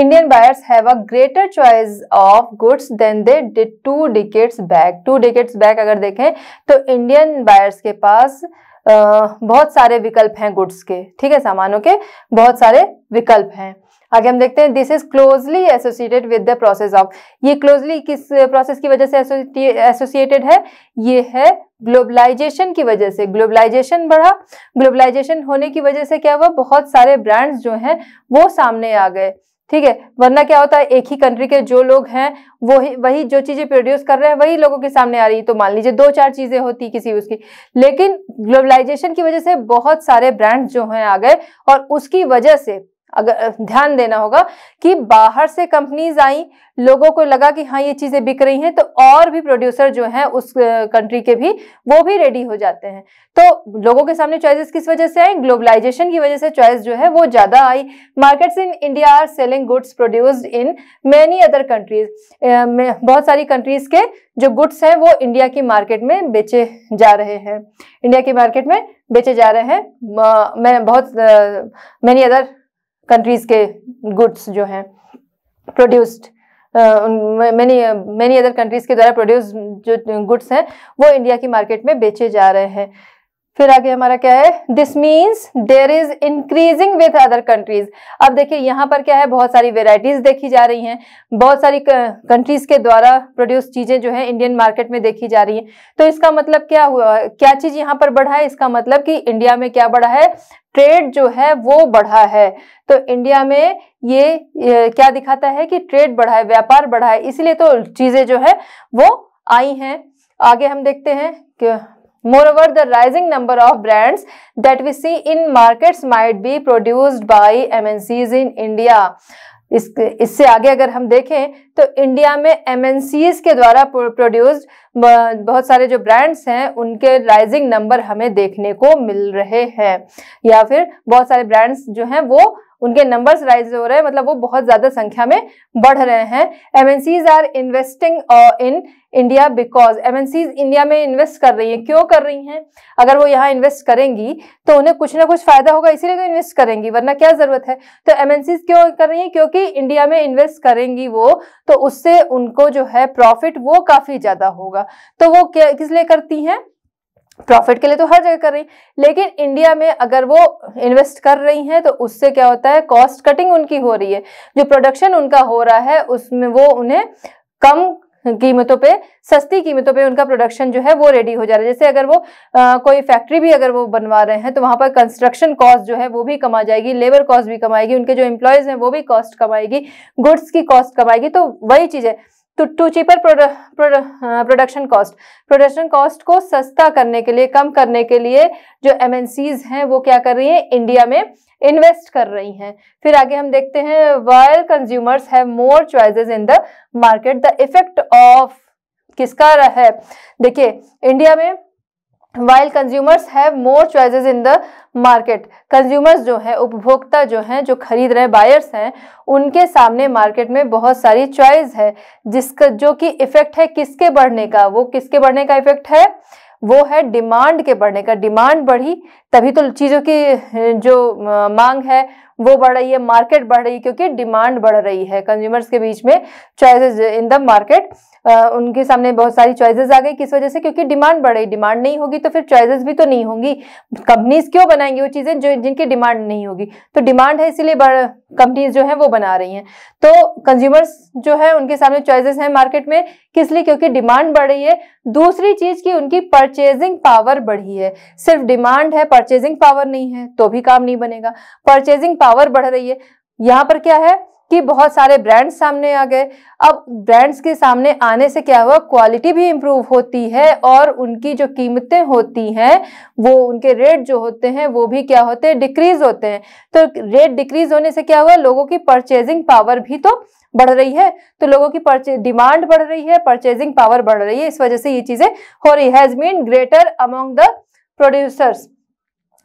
Speaker 1: Indian buyers have a greater choice of goods than they two decades back two decades back अगर देखें तो इंडियन बायर्स के पास बहुत सारे विकल्प हैं गुड्स के ठीक है सामानों के बहुत सारे विकल्प हैं आगे हम देखते हैं this is closely associated with the process of ये क्लोजली किस प्रोसेस की वजह से एसोसिएटेड है ये है ग्लोबलाइजेशन की वजह से ग्लोबलाइजेशन बढ़ा ग्लोबलाइजेशन होने की वजह से क्या हुआ बहुत सारे ब्रांड्स जो हैं वो सामने आ गए ठीक है वरना क्या होता है एक ही कंट्री के जो लोग हैं वो ही वही जो चीज़ें प्रोड्यूस कर रहे हैं वही लोगों के सामने आ रही है तो मान लीजिए दो चार चीज़ें होती किसी उसकी लेकिन ग्लोबलाइजेशन की वजह से बहुत सारे ब्रांड्स जो हैं आ गए और उसकी वजह से अगर ध्यान देना होगा कि बाहर से कंपनीज आई लोगों को लगा कि हाँ ये चीज़ें बिक रही हैं तो और भी प्रोड्यूसर जो हैं उस कंट्री के भी वो भी रेडी हो जाते हैं तो लोगों के सामने चॉइसेस किस वजह से आई ग्लोबलाइजेशन की वजह से चॉइस जो है वो ज़्यादा आई markets in India are selling goods produced in many other countries बहुत सारी कंट्रीज के जो गुड्स हैं वो इंडिया की मार्केट में बेचे जा रहे हैं इंडिया की मार्केट में बेचे जा रहे हैं मैं बहुत मैनी अदर कंट्रीज के गुड्स जो हैं produced many many other countries के द्वारा प्रोड्यूस जो गुड्स हैं वो इंडिया की मार्केट में बेचे जा रहे हैं फिर आगे हमारा क्या है this means there is increasing with other countries अब देखिए यहाँ पर क्या है बहुत सारी वेराइटीज देखी जा रही हैं बहुत सारी कंट्रीज के द्वारा प्रोड्यूस चीजें जो है इंडियन मार्केट में देखी जा रही हैं तो इसका मतलब क्या हुआ क्या चीज यहाँ पर बढ़ा है इसका मतलब कि इंडिया में क्या बढ़ा है ट्रेड जो है वो बढ़ा है तो इंडिया में ये, ये क्या दिखाता है कि ट्रेड बढ़ा है व्यापार बढ़ा है इसलिए तो चीजें जो है वो आई हैं आगे हम देखते हैं Moreover, the rising number of brands that we see in markets might be produced by MNCs in India. इससे आगे अगर हम देखें तो इंडिया में एम के द्वारा प्रोड्यूस्ड बहुत सारे जो ब्रांड्स हैं उनके राइजिंग नंबर हमें देखने को मिल रहे हैं या फिर बहुत सारे ब्रांड्स जो हैं वो उनके नंबर्स राइज हो रहे हैं मतलब वो बहुत ज्यादा संख्या में बढ़ रहे हैं MNCs are investing in India because MNCs India में इन्वेस्ट कर रही हैं क्यों कर रही हैं अगर वो यहाँ इन्वेस्ट करेंगी तो उन्हें कुछ ना कुछ फायदा होगा इसीलिए तो इन्वेस्ट करेंगी वरना क्या जरूरत है तो एमएनसीज क्यों कर रही हैं क्योंकि इंडिया में इन्वेस्ट करेंगी वो तो उससे उनको जो है प्रॉफिट वो काफी ज्यादा होगा तो वो क्या किस लिए करती हैं प्रॉफिट के लिए तो हर जगह कर रही लेकिन इंडिया में अगर वो इन्वेस्ट कर रही हैं तो उससे क्या होता है कॉस्ट कटिंग उनकी हो रही है जो प्रोडक्शन उनका हो रहा है उसमें वो उन्हें कम कीमतों पे सस्ती कीमतों पे उनका प्रोडक्शन जो है वो रेडी हो जा रहा है जैसे अगर वो आ, कोई फैक्ट्री भी अगर वो बनवा रहे हैं तो वहाँ पर कंस्ट्रक्शन कॉस्ट जो है वो भी कमा जाएगी लेबर कॉस्ट भी कमाएगी उनके जो एम्प्लॉयज़ हैं वो भी कॉस्ट कमाएगी गुड्स की कॉस्ट कमाएगी तो वही चीज़ है तो to to cheaper production cost production cost को सस्ता करने के लिए कम करने के लिए जो एम हैं वो क्या कर रही हैं इंडिया में इन्वेस्ट कर रही हैं फिर आगे हम देखते हैं while consumers have more choices in the market the effect of किसका है देखिए इंडिया में while consumers have more choices in the market consumers जो हैं उपभोक्ता जो हैं जो खरीद रहे बायर्स हैं उनके सामने मार्केट में बहुत सारी चॉइस है जिसका जो कि इफेक्ट है किसके बढ़ने का वो किसके बढ़ने का इफेक्ट है वो है डिमांड के बढ़ने का डिमांड बढ़ी तभी तो चीज़ों की जो मांग है वो बढ़ रही है मार्केट बढ़ रही है क्योंकि डिमांड बढ़ रही है कंज्यूमर्स के बीच में चॉइसेस इन द मार्केट उनके सामने बहुत सारी चॉइसेस आ गई किस वजह से क्योंकि डिमांड बढ़ रही डिमांड नहीं होगी तो फिर चॉइसेस भी तो नहीं होंगी कंपनीज क्यों बनाएंगी वो चीज़ें जो जिनकी डिमांड नहीं होगी तो डिमांड है इसीलिए कंपनीज जो है वो बना रही हैं तो कंज्यूमर्स जो है उनके सामने चॉइसेस हैं मार्केट में किस लिए क्योंकि डिमांड बढ़ रही है दूसरी चीज़ की उनकी परचेजिंग पावर बढ़ी है सिर्फ डिमांड है परचेजिंग पावर नहीं है तो भी काम नहीं बनेगा परचेजिंग पावर बढ़ रही है यहाँ पर क्या है कि बहुत सारे ब्रांड्स सामने आ गए अब ब्रांड्स के सामने आने से क्या हुआ क्वालिटी भी इंप्रूव होती है और उनकी जो कीमतें होती हैं वो उनके रेट जो होते हैं वो भी क्या होते हैं डिक्रीज होते हैं तो रेट डिक्रीज होने से क्या हुआ लोगों की परचेजिंग पावर भी तो बढ़ रही है तो लोगों की परचे डिमांड बढ़ रही है परचेजिंग पावर बढ़ रही है इस वजह से ये चीजें हो रही has been greater among the producers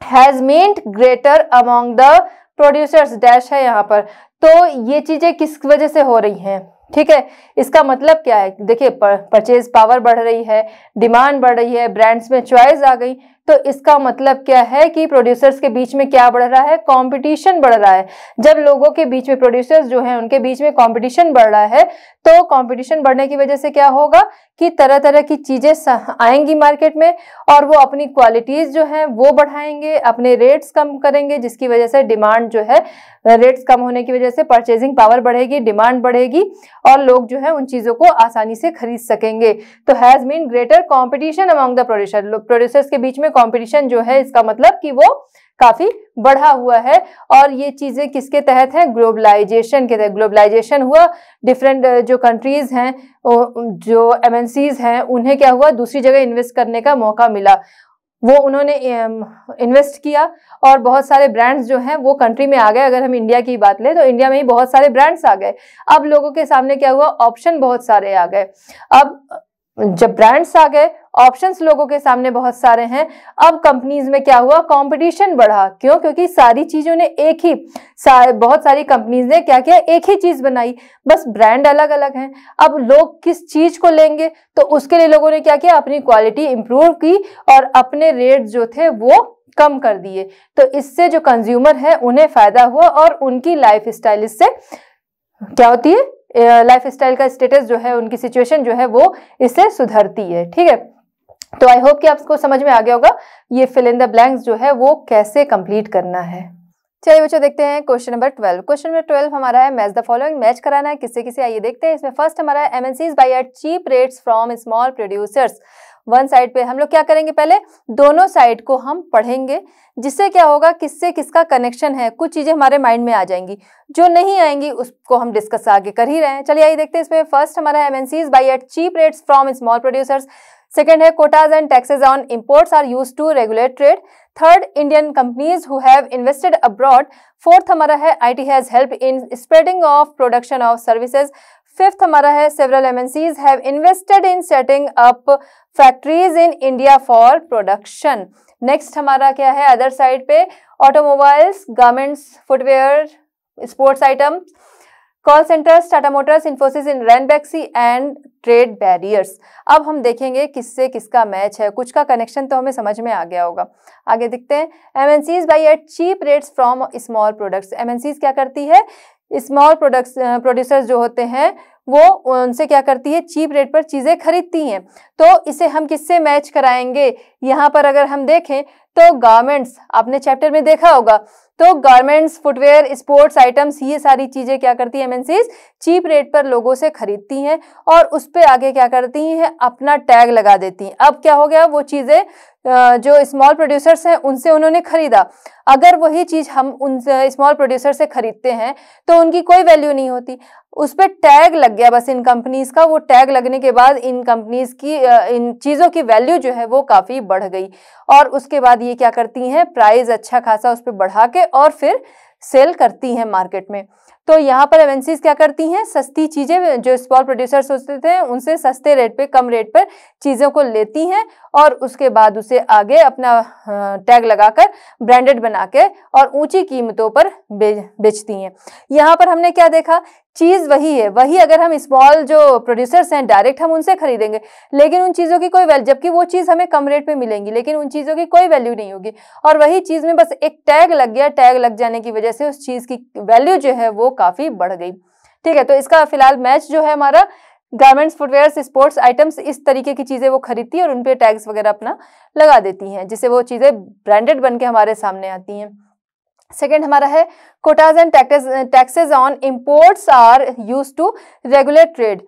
Speaker 1: has meant greater among the producers dash है यहाँ पर तो ये चीजें किस वजह से हो रही हैं ठीक है इसका मतलब क्या है देखिए परचेज पावर बढ़ रही है डिमांड बढ़ रही है ब्रांड्स में चॉइस आ गई तो इसका मतलब क्या है कि प्रोड्यूसर्स के बीच में क्या बढ़ रहा है कंपटीशन बढ़ रहा है जब लोगों के बीच में प्रोड्यूसर्स जो है उनके बीच में कंपटीशन बढ़ रहा है तो कंपटीशन बढ़ने की वजह से क्या होगा कि तरह तरह की चीज़ें आएंगी मार्केट में और वो अपनी क्वालिटीज़ जो हैं वो बढ़ाएंगे अपने रेट्स कम करेंगे जिसकी वजह से डिमांड जो है रेट्स कम होने की वजह से परचेजिंग पावर बढ़ेगी डिमांड बढ़ेगी और लोग जो है उन चीज़ों को आसानी से खरीद सकेंगे तो has mean greater competition among the producer producers के बीच में कंपटीशन जो है इसका मतलब कि वो काफी बढ़ा हुआ है और ये चीजें किसके तहत है ग्लोबलाइजेशन के तहत ग्लोबलाइजेशन हुआ डिफरेंट uh, जो कंट्रीज हैं जो एम हैं उन्हें क्या हुआ दूसरी जगह इन्वेस्ट करने का मौका मिला वो उन्होंने इन्वेस्ट um, किया और बहुत सारे ब्रांड्स जो हैं वो कंट्री में आ गए अगर हम इंडिया की बात लें तो इंडिया में ही बहुत सारे ब्रांड्स आ गए अब लोगों के सामने क्या हुआ ऑप्शन बहुत सारे आ गए अब जब ब्रांड्स आ गए ऑप्शंस लोगों के सामने बहुत सारे हैं अब कंपनीज में क्या हुआ कंपटीशन बढ़ा क्यों क्योंकि सारी चीजों ने एक ही सा, बहुत सारी कंपनीज ने क्या किया एक ही चीज बनाई बस ब्रांड अलग अलग हैं अब लोग किस चीज को लेंगे तो उसके लिए लोगों ने क्या किया अपनी क्वालिटी इंप्रूव की और अपने रेट जो थे वो कम कर दिए तो इससे जो कंज्यूमर है उन्हें फायदा हुआ और उनकी लाइफ स्टाइल इससे क्या होती है लाइफ स्टाइल का स्टेटस जो है उनकी सिचुएशन जो है वो इससे सुधरती है ठीक है तो आई होप कि आपको समझ में आ गया होगा ये फिल इन द ब्लैंक्स जो है वो कैसे कंप्लीट करना है चलिए बच्चों देखते हैं question number twelve question number twelve हमारा है मैच द फॉलोइंग मैच कराना है किससे किसे आइए देखते हैं इसमें फर्स्ट हमारा है MNCs buy at cheap rates from small producers one side पे हम लोग क्या करेंगे पहले दोनों साइड को हम पढ़ेंगे जिससे क्या होगा किससे किसका कनेक्शन है कुछ चीज़ें हमारे माइंड में आ जाएंगी जो नहीं आएंगी उसको हम डिस्कस आगे कर ही रहे हैं चलिए आइए देखते हैं इसमें फर्स्ट हमारा M buy at cheap rates from small producers second है quotas and taxes on imports are use to regulate trade third Indian companies who have invested abroad fourth हमारा है I T has help in spreading of production of services fifth हमारा है several MNCs have invested in setting up factories in India for production next हमारा क्या है other side पे automobiles garments footwear sports item call centres Tata Motors Infosys in Ranbaxy and trade barriers अब हम देखेंगे किससे किसका मैच है कुछ का कनेक्शन तो हमें समझ में आ गया होगा आगे देखते हैं M N Cs buy at cheap rates from small products M N Cs क्या करती है स्मॉल प्रोडक्ट्स प्रोड्यूसर्स जो होते हैं वो उनसे क्या करती है चीप रेट पर चीज़ें खरीदती हैं तो इसे हम किससे मैच कराएंगे यहाँ पर अगर हम देखें तो गारमेंट्स आपने चैप्टर में देखा होगा तो गारमेंट्स फुटवेयर स्पोर्ट्स आइटम्स ये सारी चीज़ें क्या करती हैं एमएनसीज चीप रेट पर लोगों से खरीदती हैं और उस पर आगे क्या करती हैं अपना टैग लगा देती हैं अब क्या हो गया वो चीज़ें जो स्मॉल प्रोड्यूसर्स हैं उनसे उन्होंने खरीदा अगर वही चीज़ हम उन स्मॉल प्रोड्यूसर से खरीदते हैं तो उनकी कोई वैल्यू नहीं होती उस पर टैग लग गया बस इन कंपनीज़ का वो टैग लगने के बाद इन कंपनीज़ की इन चीज़ों की वैल्यू जो है वो काफ़ी बढ़ गई और उसके बाद ये क्या करती हैं प्राइस अच्छा खासा उस पर बढ़ा के और फिर सेल करती हैं मार्केट में तो यहाँ पर एवेंसीज क्या करती हैं सस्ती चीज़ें जो स्मॉल प्रोड्यूसर्स होते थे उनसे सस्ते रेट पे कम रेट पर चीज़ों को लेती हैं और उसके बाद उसे आगे अपना टैग लगाकर ब्रांडेड बना के और ऊंची कीमतों पर बेचती हैं यहाँ पर हमने क्या देखा चीज वही है वही अगर हम स्मॉल जो प्रोड्यूसर्स हैं डायरेक्ट हम उनसे खरीदेंगे लेकिन उन चीज़ों की कोई वैल्यू जबकि वो चीज़ हमें कम रेट पे मिलेंगी लेकिन उन चीज़ों की कोई वैल्यू नहीं होगी और वही चीज़ में बस एक टैग लग गया टैग लग जाने की वजह से उस चीज़ की वैल्यू जो है वो काफ़ी बढ़ गई ठीक है तो इसका फिलहाल मैच जो है हमारा गारमेंट्स फुटवेयर स्पोर्ट्स आइटम्स इस तरीके की चीज़ें वो खरीदती है और उन पर टैग्स वगैरह अपना लगा देती हैं जिससे वो चीज़ें ब्रांडेड बन के हमारे सामने आती हैं सेकेंड हमारा है quotas and taxes on imports are use to regulate trade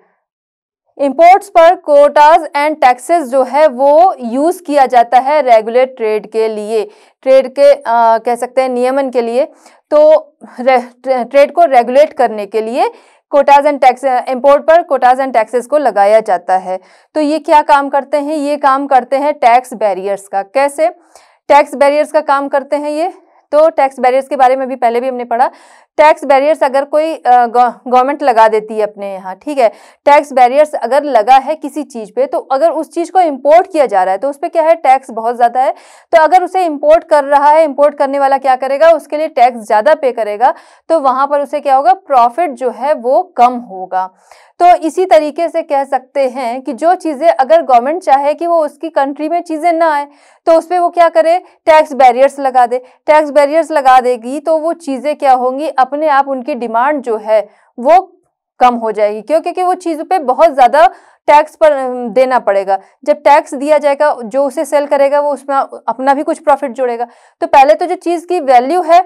Speaker 1: imports पर कोटाज एंड टैक्सेस जो है वो यूज़ किया जाता है रेगुलेट ट्रेड के लिए ट्रेड के आ, कह सकते हैं नियमन के लिए तो ट्रेड को रेगुलेट करने के लिए कोटाज एंड टैक्स इम्पोर्ट पर कोटाज एंड टैक्सेस को लगाया जाता है तो ये क्या काम करते हैं ये काम करते हैं टैक्स बैरियर्स का कैसे टैक्स बैरियर्स का काम करते हैं ये तो टैक्स बैरियर्स के बारे में भी पहले भी हमने पढ़ा टैक्स बैरियर्स अगर कोई गवर्नमेंट लगा देती है अपने यहाँ ठीक है टैक्स बैरियर्स अगर लगा है किसी चीज़ पे तो अगर उस चीज़ को इम्पोर्ट किया जा रहा है तो उस पर क्या है टैक्स बहुत ज़्यादा है तो अगर उसे इम्पोर्ट कर रहा है इम्पोर्ट करने वाला क्या करेगा उसके लिए टैक्स ज़्यादा पे करेगा तो वहाँ पर उसे क्या होगा प्रॉफिट जो है वो कम होगा तो इसी तरीके से कह सकते हैं कि जो चीज़ें अगर गवर्नमेंट चाहे कि वो उसकी कंट्री में चीज़ें ना आए तो उस पर वो क्या करे टैक्स बैरियर्स लगा दे टैक्स बैरियर्स लगा देगी तो वो चीज़ें क्या होंगी अपने आप उनकी डिमांड जो है वो कम हो जाएगी क्यों क्योंकि वो चीज़ों पे बहुत ज़्यादा टैक्स पर देना पड़ेगा जब टैक्स दिया जाएगा जो उसे सेल करेगा वो उसमें अपना भी कुछ प्रॉफिट जोड़ेगा तो पहले तो जो चीज़ की वैल्यू है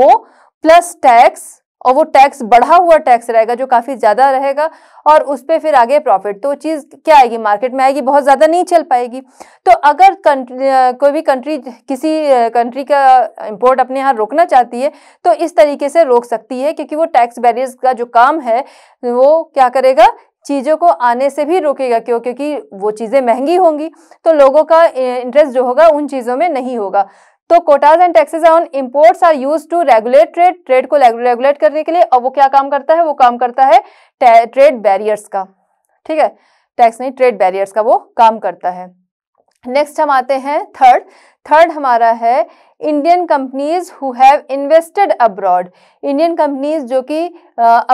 Speaker 1: वो प्लस टैक्स और वो टैक्स बढ़ा हुआ टैक्स रहेगा जो काफ़ी ज़्यादा रहेगा और उस पर फिर आगे प्रॉफिट तो चीज़ क्या आएगी मार्केट में आएगी बहुत ज़्यादा नहीं चल पाएगी तो अगर कोई भी कंट्री किसी कंट्री का इम्पोर्ट अपने यहाँ रोकना चाहती है तो इस तरीके से रोक सकती है क्योंकि वो टैक्स बैरियर्स का जो काम है वो क्या करेगा चीज़ों को आने से भी रोकेगा क्यों क्योंकि वो चीज़ें महंगी होंगी तो लोगों का इंटरेस्ट जो होगा उन चीज़ों में नहीं होगा तो quotas and taxes on imports are use to regulate trade trade को रेगुलेट करने के लिए और वो क्या काम करता है वो काम करता है ट्रेड बैरियर्स का ठीक है टैक्स नहीं ट्रेड बैरियर्स का वो काम करता है नेक्स्ट हम आते हैं थर्ड थर्ड हमारा है Indian companies who have invested abroad Indian companies जो कि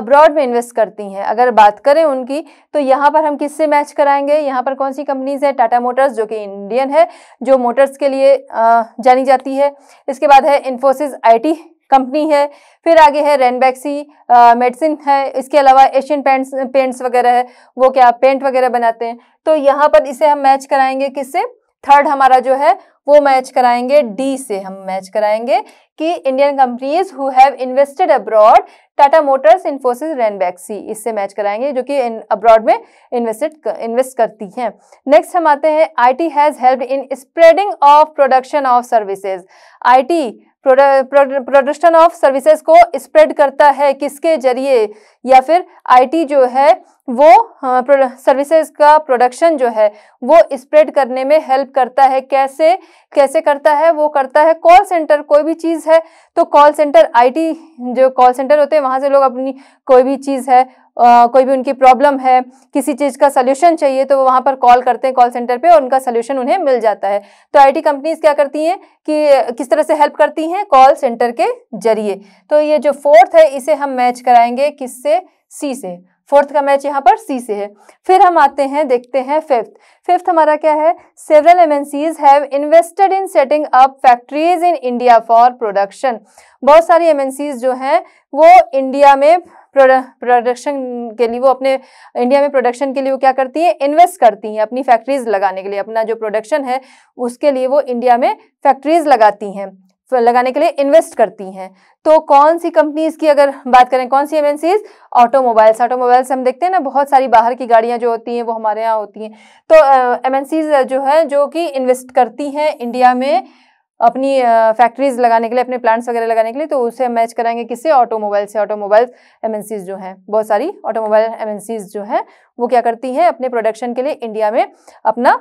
Speaker 1: अब्रॉड में इन्वेस्ट करती हैं अगर बात करें उनकी तो यहाँ पर हम किससे मैच कराएंगे यहाँ पर कौन सी कंपनीज है टाटा मोटर्स जो कि इंडियन है जो मोटर्स के लिए uh, जानी जाती है इसके बाद है इन्फोसिस आई कंपनी है फिर आगे है रेनबैक्सी मेडिसिन है इसके अलावा एशियन पेंट्स पेंट्स वगैरह है वो क्या पेंट वगैरह बनाते हैं तो यहाँ पर इसे हम मैच कराएंगे किससे थर्ड हमारा जो है वो मैच कराएंगे डी से हम मैच कराएंगे कि Indian companies who have invested abroad Tata Motors Infosys Ranbaxy इससे मैच कराएंगे जो कि अब्रॉड में इन्वेस्टेड इन्वेस्ट करती हैं नेक्स्ट हम आते हैं IT has help in spreading of production of services IT production of services को स्प्रेड करता है किसके जरिए या फिर आईटी जो है वो हाँ, सर्विसेज का प्रोडक्शन जो है वो स्प्रेड करने में हेल्प करता है कैसे कैसे करता है वो करता है कॉल सेंटर कोई भी चीज़ है तो कॉल सेंटर आईटी जो कॉल सेंटर होते हैं वहाँ से लोग अपनी कोई भी चीज़ है कोई भी उनकी प्रॉब्लम है किसी चीज़ का सोल्यूशन चाहिए तो वो वहाँ पर कॉल करते हैं कॉल सेंटर पे और उनका सोल्यूशन उन्हें मिल जाता है तो टी कंपनीज क्या करती हैं कि किस तरह से हेल्प करती हैं कॉल सेंटर के जरिए तो ये जो फोर्थ है इसे हम मैच कराएंगे किससे सी से फोर्थ का मैच यहाँ पर सी से है फिर हम आते हैं देखते हैं फिफ्थ फिफ्थ हमारा क्या है several M have invested in setting up factories in India for production बहुत सारी एम जो हैं वो इंडिया में प्रोडक्शन के लिए वो अपने इंडिया में प्रोडक्शन के लिए वो क्या करती हैं इन्वेस्ट करती हैं अपनी फैक्ट्रीज लगाने के लिए अपना जो प्रोडक्शन है उसके लिए वो इंडिया में फैक्ट्रीज लगाती हैं लगाने के लिए इन्वेस्ट करती हैं तो कौन सी कंपनीज की अगर बात करें कौन सी एमएनसीज ऑटोमोबाइल्स ऑटोमोबाइल्स हम देखते हैं ना बहुत सारी बाहर की गाड़ियां जो होती हैं वो हमारे यहाँ होती हैं तो एमएनसीज uh, जो है जो कि इन्वेस्ट करती हैं इंडिया में अपनी फैक्ट्रीज लगाने के लिए अपने प्लांट्स वगैरह लगाने के लिए तो उसे मैच कराएंगे किससे ऑटोमोबाइल से ऑटोमोबाइल एम जो हैं बहुत सारी ऑटोमोबाइल एम जो हैं वो क्या करती हैं अपने प्रोडक्शन के लिए इंडिया में अपना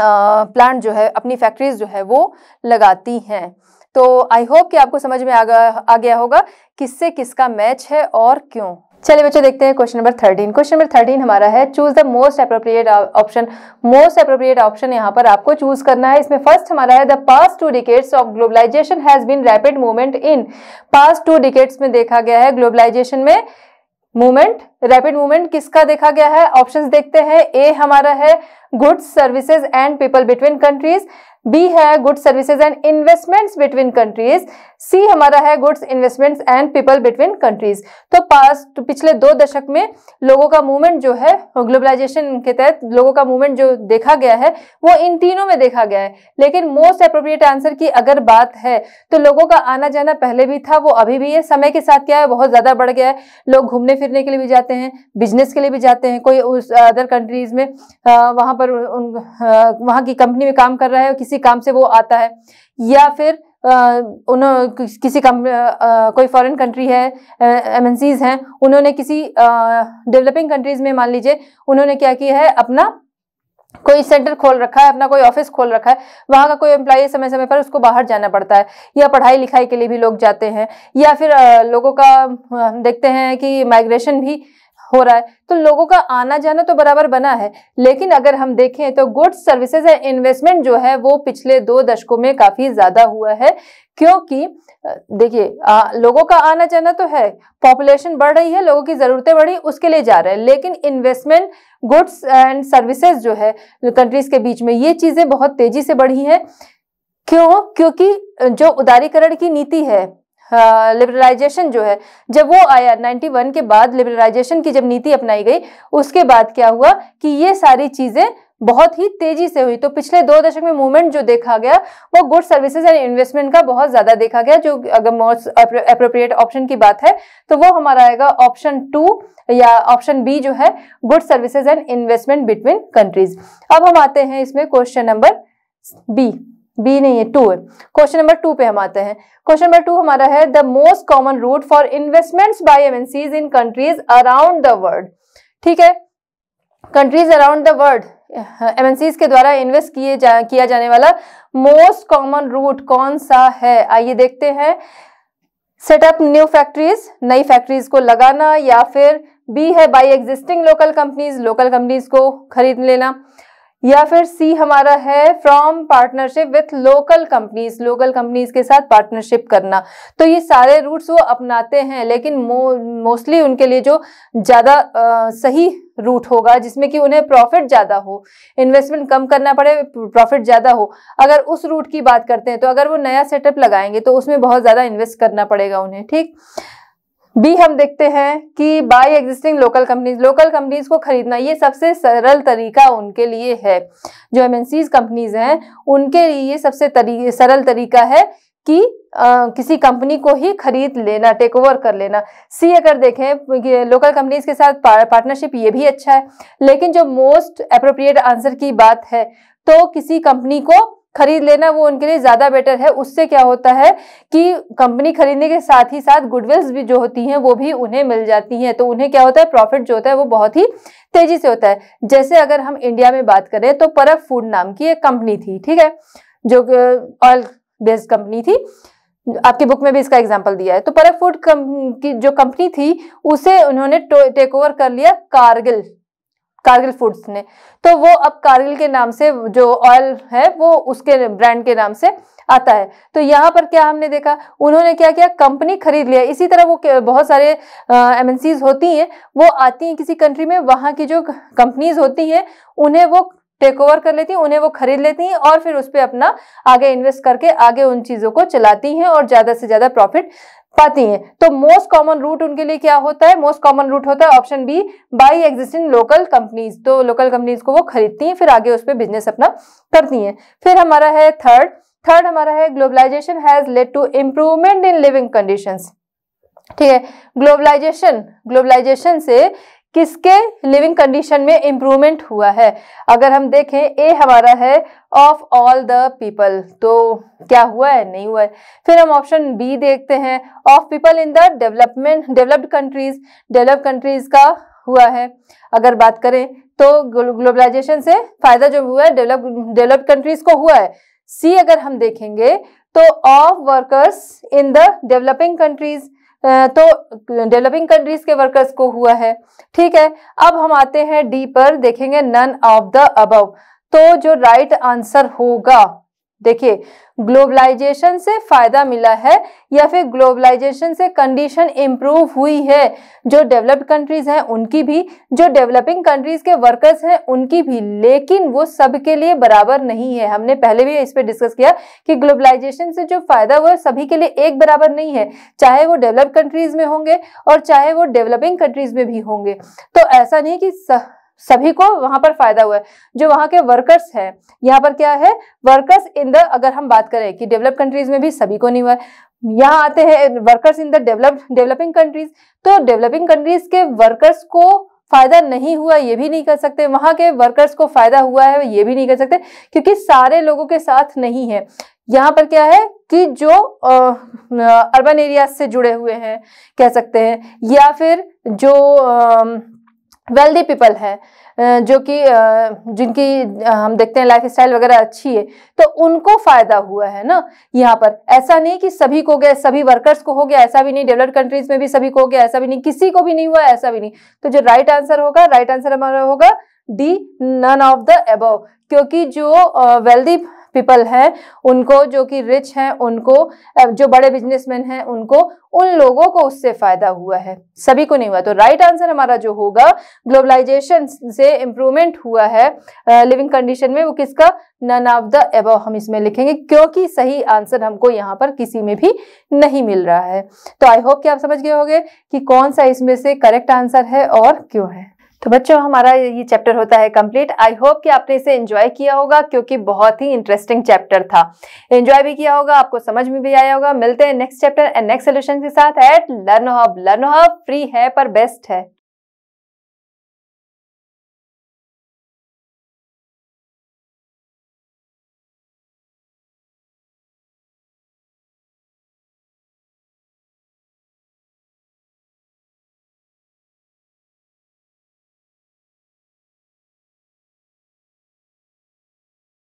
Speaker 1: प्लांट जो है अपनी फैक्ट्रीज जो है वो लगाती हैं तो आई होप कि आपको समझ में आ गया आ गया होगा किससे किसका मैच है और क्यों चलिए बच्चों देखते हैं question number thirteen question number thirteen हमारा है choose the most appropriate option most appropriate option यहाँ पर आपको चूज करना है इसमें फर्स्ट हमारा है the past two decades of globalisation has been rapid movement in past two decades में देखा गया है ग्लोबलाइजेशन में मूवमेंट रैपिड मूवमेंट किसका देखा गया है ऑप्शन देखते हैं ए हमारा है goods services and people between countries B है goods services and investments between countries C हमारा है goods investments and people between countries तो पास तो पिछले दो दशक में लोगों का मूवमेंट जो है ग्लोबलाइजेशन के तहत लोगों का मूवमेंट जो देखा गया है वो इन तीनों में देखा गया है लेकिन मोस्ट अप्रोप्रिएट आंसर की अगर बात है तो लोगों का आना जाना पहले भी था वो अभी भी है समय के साथ क्या है बहुत ज़्यादा बढ़ गया है लोग घूमने फिरने के लिए भी जाते हैं बिजनेस के लिए भी जाते हैं कोई उस अदर कंट्रीज में वहाँ पर उन वहाँ की कंपनी में काम कर रहा है किसी किसी काम से वो आता है या फिर उन्हों किसी कम कोई फॉरेन कंट्री है एमएनसीज हैं उन्होंने किसी डेवलपिंग कंट्रीज में मान लीजिए उन्होंने क्या किया है अपना कोई सेंटर खोल रखा है अपना कोई ऑफिस खोल रखा है वहाँ का कोई एम्प्लॉय समय समय पर उसको बाहर जाना पड़ता है या पढ़ाई लिखाई के लिए भी लोग जाते हैं या फिर लोगों का देखते हैं कि माइग्रेशन भी हो रहा है तो लोगों का आना जाना तो बराबर बना है लेकिन अगर हम देखें तो गुड्स सर्विसेज एंड इन्वेस्टमेंट जो है वो पिछले दो दशकों में काफी ज्यादा हुआ है क्योंकि देखिए लोगों का आना जाना तो है पॉपुलेशन बढ़ रही है लोगों की ज़रूरतें बढ़ी उसके लिए जा रहे हैं लेकिन इन्वेस्टमेंट गुड्स एंड सर्विसेज जो है कंट्रीज के बीच में ये चीज़ें बहुत तेज़ी से बढ़ी हैं क्यों क्योंकि जो उदारीकरण की नीति है लिबरलाइजेशन हाँ, जो है जब वो आया 91 के बाद लिबरलाइजेशन की जब नीति अपनाई गई उसके बाद क्या हुआ कि ये सारी चीज़ें बहुत ही तेजी से हुई तो पिछले दो दशक में मूवमेंट जो देखा गया वो गुड सर्विसेज एंड इन्वेस्टमेंट का बहुत ज्यादा देखा गया जो अगर मोस्ट अप्रोप्रिएट ऑप्शन की बात है तो वो हमारा आएगा ऑप्शन टू या ऑप्शन बी जो है good services and investment between countries अब हम आते हैं इसमें क्वेश्चन नंबर बी बी नहीं है टू है क्वेश्चन नंबर टू पे हम आते हैं क्वेश्चन नंबर टू हमारा है the most common route for investments by MNCs in countries around the world ठीक है countries around the world MNCs के द्वारा इन्वेस्ट किए जा किया जाने वाला मोस्ट कॉमन रूट कौन सा है आइए देखते हैं सेटअप न्यू फैक्ट्रीज नई फैक्ट्रीज को लगाना या फिर बी है buy existing local companies local companies को खरीद लेना या फिर सी हमारा है from partnership with local companies local companies के साथ पार्टनरशिप करना तो ये सारे रूट्स वो अपनाते हैं लेकिन मोस्टली उनके लिए जो ज़्यादा सही रूट होगा जिसमें कि उन्हें प्रॉफिट ज़्यादा हो इन्वेस्टमेंट कम करना पड़े प्रॉफिट ज़्यादा हो अगर उस रूट की बात करते हैं तो अगर वो नया सेटअप लगाएंगे तो उसमें बहुत ज़्यादा इन्वेस्ट करना पड़ेगा उन्हें ठीक बी हम देखते हैं कि buy existing local companies local companies को खरीदना ये सबसे सरल तरीका उनके लिए है जो एम कंपनीज हैं उनके लिए ये सबसे तरी, सरल तरीका है कि आ, किसी कंपनी को ही खरीद लेना टेक ओवर कर लेना सी अगर देखें लोकल कंपनीज के साथ पार्टनरशिप ये भी अच्छा है लेकिन जो मोस्ट अप्रोप्रिएट आंसर की बात है तो किसी कंपनी को खरीद लेना वो उनके लिए ज़्यादा बेटर है उससे क्या होता है कि कंपनी खरीदने के साथ ही साथ गुडविल्स भी जो होती हैं वो भी उन्हें मिल जाती हैं तो उन्हें क्या होता है प्रॉफिट जो होता है वो बहुत ही तेज़ी से होता है जैसे अगर हम इंडिया में बात करें तो परफ फूड नाम की एक कंपनी थी ठीक है जो ऑयल बेस्ड कंपनी थी आपकी बुक में भी इसका एग्जाम्पल दिया है तो परफ फूड की जो कंपनी थी उसे उन्होंने टेक ओवर कर लिया कारगिल कारगिल फूड्स ने तो वो अब कारगिल के नाम से जो ऑयल है वो उसके ब्रांड के नाम से आता है तो यहाँ पर क्या हमने देखा उन्होंने क्या किया कंपनी खरीद लिया इसी तरह वो बहुत सारे एम होती हैं वो आती हैं किसी कंट्री में वहाँ की जो कंपनीज होती हैं उन्हें वो टेक ओवर कर लेती हैं उन्हें वो खरीद लेती हैं और फिर उस पर अपना आगे इन्वेस्ट करके आगे उन चीज़ों को चलाती हैं और ज़्यादा से ज़्यादा प्रॉफिट पाती हैं तो मोस्ट कॉमन रूट उनके लिए क्या होता है मोस्ट कॉमन रूट होता है option B buy existing local companies तो लोकल कंपनीज को वो खरीदती हैं फिर आगे उस पर बिजनेस अपना करती हैं फिर हमारा है थर्ड थर्ड हमारा है globalisation has led to improvement in living conditions ठीक है ग्लोबलाइजेशन ग्लोबलाइजेशन से किसके लिविंग कंडीशन में इम्प्रूवमेंट हुआ है अगर हम देखें ए हमारा है ऑफ ऑल द पीपल तो क्या हुआ है नहीं हुआ है फिर हम ऑप्शन बी देखते हैं of people in the development developed countries develop countries का हुआ है अगर बात करें तो ग्लोबलाइजेशन से फायदा जो हुआ है डेवलप डेवलप्ड कंट्रीज को हुआ है सी अगर हम देखेंगे तो of workers in the developing countries तो डेवलपिंग कंट्रीज के वर्कर्स को हुआ है ठीक है अब हम आते हैं डी पर देखेंगे नन ऑफ द अबव तो जो राइट right आंसर होगा देखिए ग्लोबलाइजेशन से फायदा मिला है या फिर ग्लोबलाइजेशन से कंडीशन इम्प्रूव हुई है जो डेवलप्ड कंट्रीज हैं उनकी भी जो डेवलपिंग कंट्रीज के वर्कर्स हैं उनकी भी लेकिन वो सबके लिए बराबर नहीं है हमने पहले भी इस पर डिस्कस किया कि ग्लोबलाइजेशन से जो फायदा हुआ सभी के लिए एक बराबर नहीं है चाहे वो डेवलप्ड कंट्रीज में होंगे और चाहे वो डेवलपिंग कंट्रीज में भी होंगे तो ऐसा नहीं कि सभी को वहां पर फायदा हुआ है जो वहां के वर्कर्स है यहाँ पर क्या है वर्कर्स इन द अगर हम बात करें कि डेवलप कंट्रीज में भी सभी को नहीं हुआ है यहाँ आते हैं workers in the developed developing countries तो डेवलपिंग कंट्रीज के वर्कर्स को फायदा नहीं हुआ ये भी नहीं कर सकते वहां के वर्कर्स को फायदा हुआ है ये भी नहीं कर सकते क्योंकि सारे लोगों के साथ नहीं है यहाँ पर क्या है कि जो अर्बन एरियाज से जुड़े हुए हैं कह सकते हैं या फिर जो आ, वेल्दी पीपल हैं जो कि जिनकी हम देखते हैं लाइफ स्टाइल वगैरह अच्छी है तो उनको फ़ायदा हुआ है ना यहाँ पर ऐसा नहीं कि सभी को गया सभी वर्कर्स को हो गया ऐसा भी नहीं डेवलप्ड कंट्रीज में भी सभी को हो गया ऐसा भी नहीं किसी को भी नहीं हुआ ऐसा भी नहीं तो जो राइट आंसर होगा राइट आंसर हमारा होगा D none of the above क्योंकि जो वेल्दी पीपल हैं उनको जो कि रिच हैं उनको जो बड़े बिजनेसमैन हैं उनको उन लोगों को उससे फायदा हुआ है सभी को नहीं हुआ तो राइट आंसर हमारा जो होगा ग्लोबलाइजेशन से इम्प्रूवमेंट हुआ है लिविंग कंडीशन में वो किसका नन ऑफ द एब हम इसमें लिखेंगे क्योंकि सही आंसर हमको यहाँ पर किसी में भी नहीं मिल रहा है तो आई होप कि आप समझ गए होंगे कि कौन सा इसमें से करेक्ट आंसर है और क्यों है तो बच्चों हमारा ये चैप्टर होता है कंप्लीट आई होप कि आपने इसे एंजॉय किया होगा क्योंकि बहुत ही इंटरेस्टिंग चैप्टर था एंजॉय भी किया होगा आपको समझ में भी आया होगा मिलते हैं next chapter and next solution के साथ at Learn Hub Learn Hub free है पर बेस्ट है